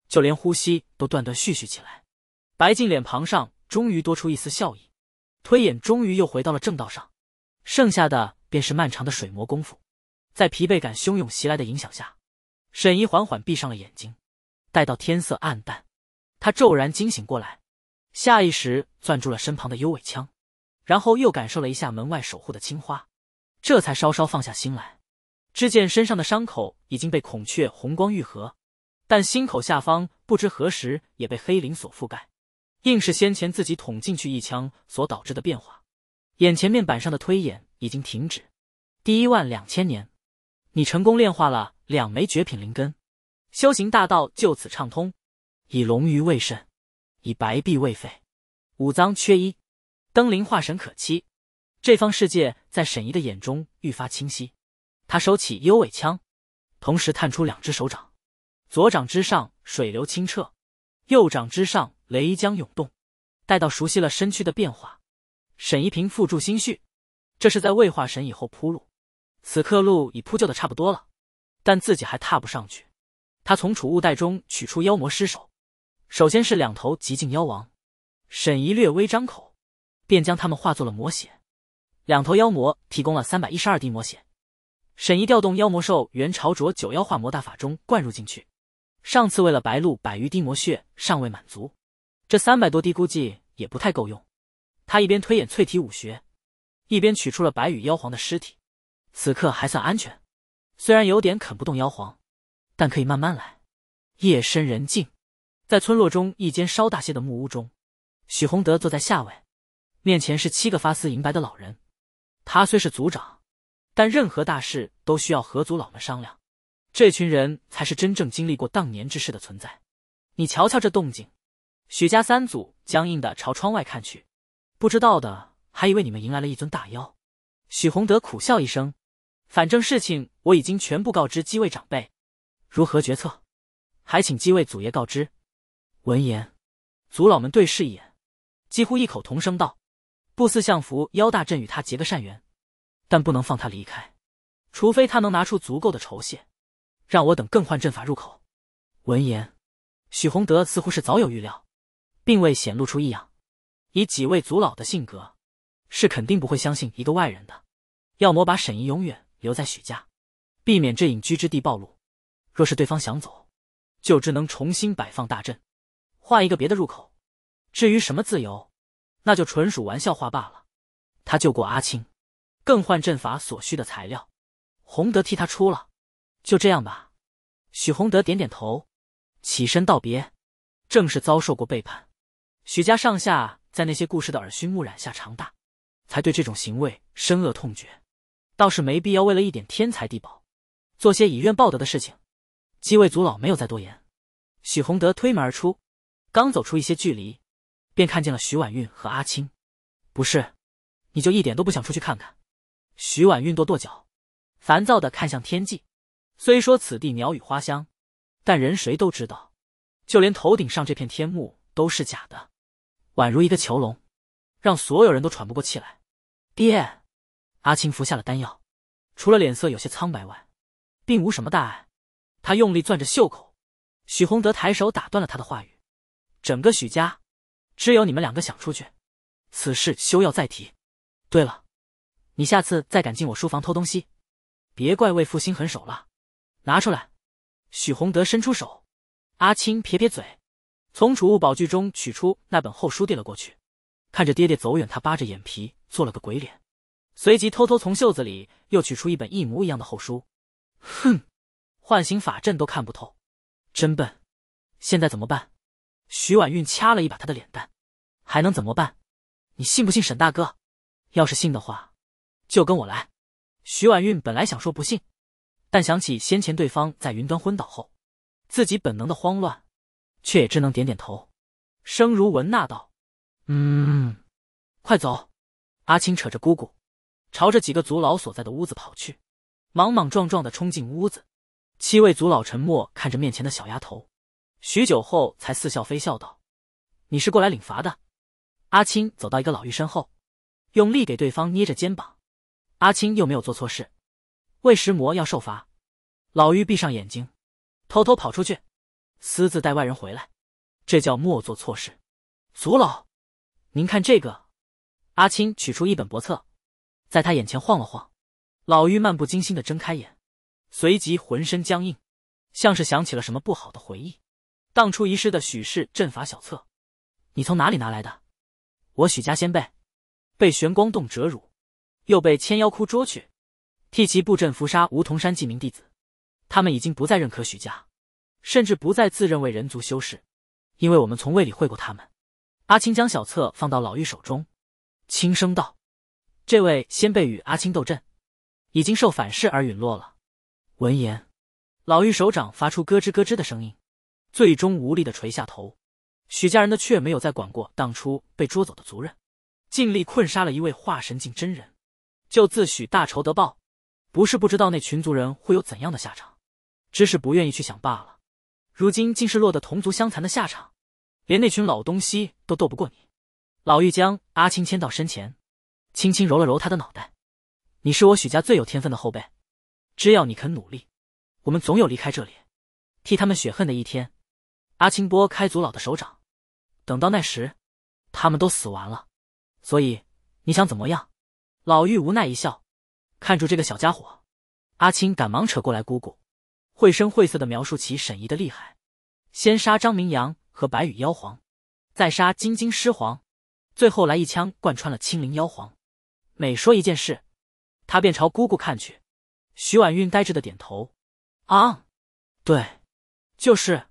就连呼吸都断断续续起来。白净脸庞上终于多出一丝笑意，推演终于又回到了正道上，剩下的便是漫长的水磨功夫。在疲惫感汹涌袭来的影响下，沈怡缓缓闭上了眼睛。待到天色暗淡，他骤然惊醒过来，下意识攥住了身旁的幽尾枪，然后又感受了一下门外守护的青花，这才稍稍放下心来。只见身上的伤口已经被孔雀红光愈合，但心口下方不知何时也被黑鳞所覆盖，硬是先前自己捅进去一枪所导致的变化。眼前面板上的推演已经停止，第一万两千年。你成功炼化了两枚绝品灵根，修行大道就此畅通。以龙鱼未肾，以白璧未废，五脏缺一，登临化神可期。这方世界在沈怡的眼中愈发清晰。他收起幽尾枪，同时探出两只手掌，左掌之上水流清澈，右掌之上雷江涌动。待到熟悉了身躯的变化，沈怡平付诸心绪，这是在未化神以后铺路。此刻路已铺就的差不多了，但自己还踏不上去。他从储物袋中取出妖魔尸首，首先是两头极境妖王。沈怡略微张口，便将他们化作了魔血。两头妖魔提供了三百一十二滴魔血，沈怡调动妖魔兽原朝着九妖化魔大法中灌入进去。上次为了白鹿百余滴魔血尚未满足，这三百多滴估计也不太够用。他一边推演淬体武学，一边取出了白羽妖皇的尸体。此刻还算安全，虽然有点啃不动妖皇，但可以慢慢来。夜深人静，在村落中一间稍大些的木屋中，许洪德坐在下位，面前是七个发丝银白的老人。他虽是族长，但任何大事都需要和族老们商量。这群人才是真正经历过当年之事的存在。你瞧瞧这动静，许家三祖僵硬的朝窗外看去，不知道的还以为你们迎来了一尊大妖。许洪德苦笑一声。反正事情我已经全部告知几位长辈，如何决策，还请几位祖爷告知。闻言，族老们对视一眼，几乎异口同声道：“不似相扶妖大阵与他结个善缘，但不能放他离开，除非他能拿出足够的酬谢，让我等更换阵法入口。”闻言，许洪德似乎是早有预料，并未显露出异样。以几位族老的性格，是肯定不会相信一个外人的，要么把沈怡永远。留在许家，避免这隐居之地暴露。若是对方想走，就只能重新摆放大阵，换一个别的入口。至于什么自由，那就纯属玩笑话罢了。他救过阿青，更换阵法所需的材料，洪德替他出了。就这样吧。许洪德点点头，起身道别。正是遭受过背叛，许家上下在那些故事的耳熏目染下长大，才对这种行为深恶痛绝。倒是没必要为了一点天才地宝，做些以怨报德的事情。几位族老没有再多言。许洪德推门而出，刚走出一些距离，便看见了徐婉韵和阿青。不是，你就一点都不想出去看看？徐婉韵跺跺脚，烦躁的看向天际。虽说此地鸟语花香，但人谁都知道，就连头顶上这片天幕都是假的，宛如一个囚笼，让所有人都喘不过气来。爹。阿青服下了丹药，除了脸色有些苍白外，并无什么大碍。他用力攥着袖口，许洪德抬手打断了他的话语：“整个许家，只有你们两个想出去，此事休要再提。对了，你下次再敢进我书房偷东西，别怪为父心狠手辣。”拿出来。许洪德伸出手，阿青撇撇嘴，从储物宝具中取出那本厚书递了过去。看着爹爹走远，他扒着眼皮做了个鬼脸。随即偷偷从袖子里又取出一本一模一样的厚书，哼，唤醒法阵都看不透，真笨。现在怎么办？徐婉韵掐了一把他的脸蛋，还能怎么办？你信不信沈大哥？要是信的话，就跟我来。徐婉韵本来想说不信，但想起先前对方在云端昏倒后，自己本能的慌乱，却也只能点点头。声如蚊纳道：“嗯，快走。”阿青扯着姑姑。朝着几个族老所在的屋子跑去，莽莽撞撞的冲进屋子。七位族老沉默看着面前的小丫头，许久后才似笑非笑道：“你是过来领罚的。”阿青走到一个老妪身后，用力给对方捏着肩膀。阿青又没有做错事，为食魔要受罚。老妪闭上眼睛，偷偷跑出去，私自带外人回来，这叫莫做错事。族老，您看这个。阿青取出一本薄册。在他眼前晃了晃，老妪漫不经心的睁开眼，随即浑身僵硬，像是想起了什么不好的回忆。当初遗失的许氏阵法小册，你从哪里拿来的？我许家先辈，被玄光洞折辱，又被千妖窟捉去，替其布阵伏杀梧桐山几名弟子。他们已经不再认可许家，甚至不再自认为人族修士，因为我们从未理会过他们。阿青将小册放到老妪手中，轻声道。这位先辈与阿青斗阵，已经受反噬而陨落了。闻言，老妪手掌发出咯吱咯吱的声音，最终无力的垂下头。许家人的却没有再管过当初被捉走的族人，尽力困杀了一位化神境真人，就自诩大仇得报。不是不知道那群族人会有怎样的下场，只是不愿意去想罢了。如今竟是落得同族相残的下场，连那群老东西都斗不过你。老妪将阿青牵到身前。轻轻揉了揉他的脑袋，你是我许家最有天分的后辈，只要你肯努力，我们总有离开这里，替他们雪恨的一天。阿青拨开祖老的手掌，等到那时，他们都死完了。所以你想怎么样？老妪无奈一笑，看住这个小家伙。阿青赶忙扯过来姑姑，绘声绘色的描述起沈怡的厉害：先杀张明阳和白羽妖皇，再杀金晶狮皇，最后来一枪贯穿了青灵妖皇。每说一件事，他便朝姑姑看去。徐婉韵呆滞的点头。啊，对，就是。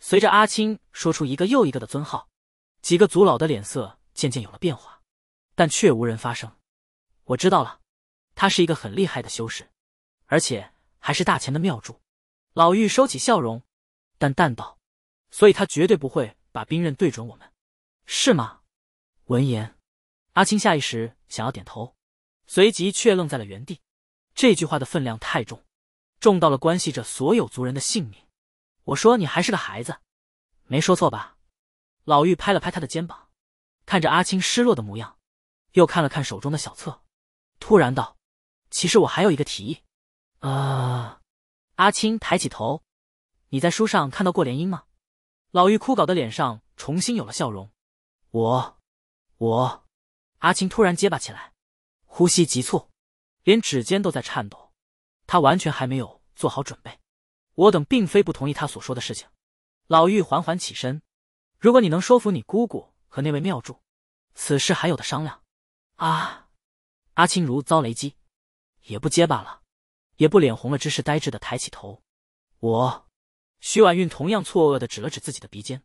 随着阿青说出一个又一个的尊号，几个族老的脸色渐渐有了变化，但却无人发声。我知道了，他是一个很厉害的修士，而且还是大钱的妙祝。老妪收起笑容，淡淡道：“所以他绝对不会把兵刃对准我们，是吗？”闻言。阿青下意识想要点头，随即却愣在了原地。这句话的分量太重，重到了关系着所有族人的性命。我说你还是个孩子，没说错吧？老玉拍了拍他的肩膀，看着阿青失落的模样，又看了看手中的小册，突然道：“其实我还有一个提议。”啊！阿青抬起头：“你在书上看到过联姻吗？”老玉枯槁的脸上重新有了笑容：“我，我。”阿青突然结巴起来，呼吸急促，连指尖都在颤抖。他完全还没有做好准备。我等并非不同意他所说的事情。老妪缓缓起身，如果你能说服你姑姑和那位庙祝，此事还有的商量。啊！阿青如遭雷击，也不结巴了，也不脸红了，只是呆滞的抬起头。我，徐婉韵同样错愕的指了指自己的鼻尖。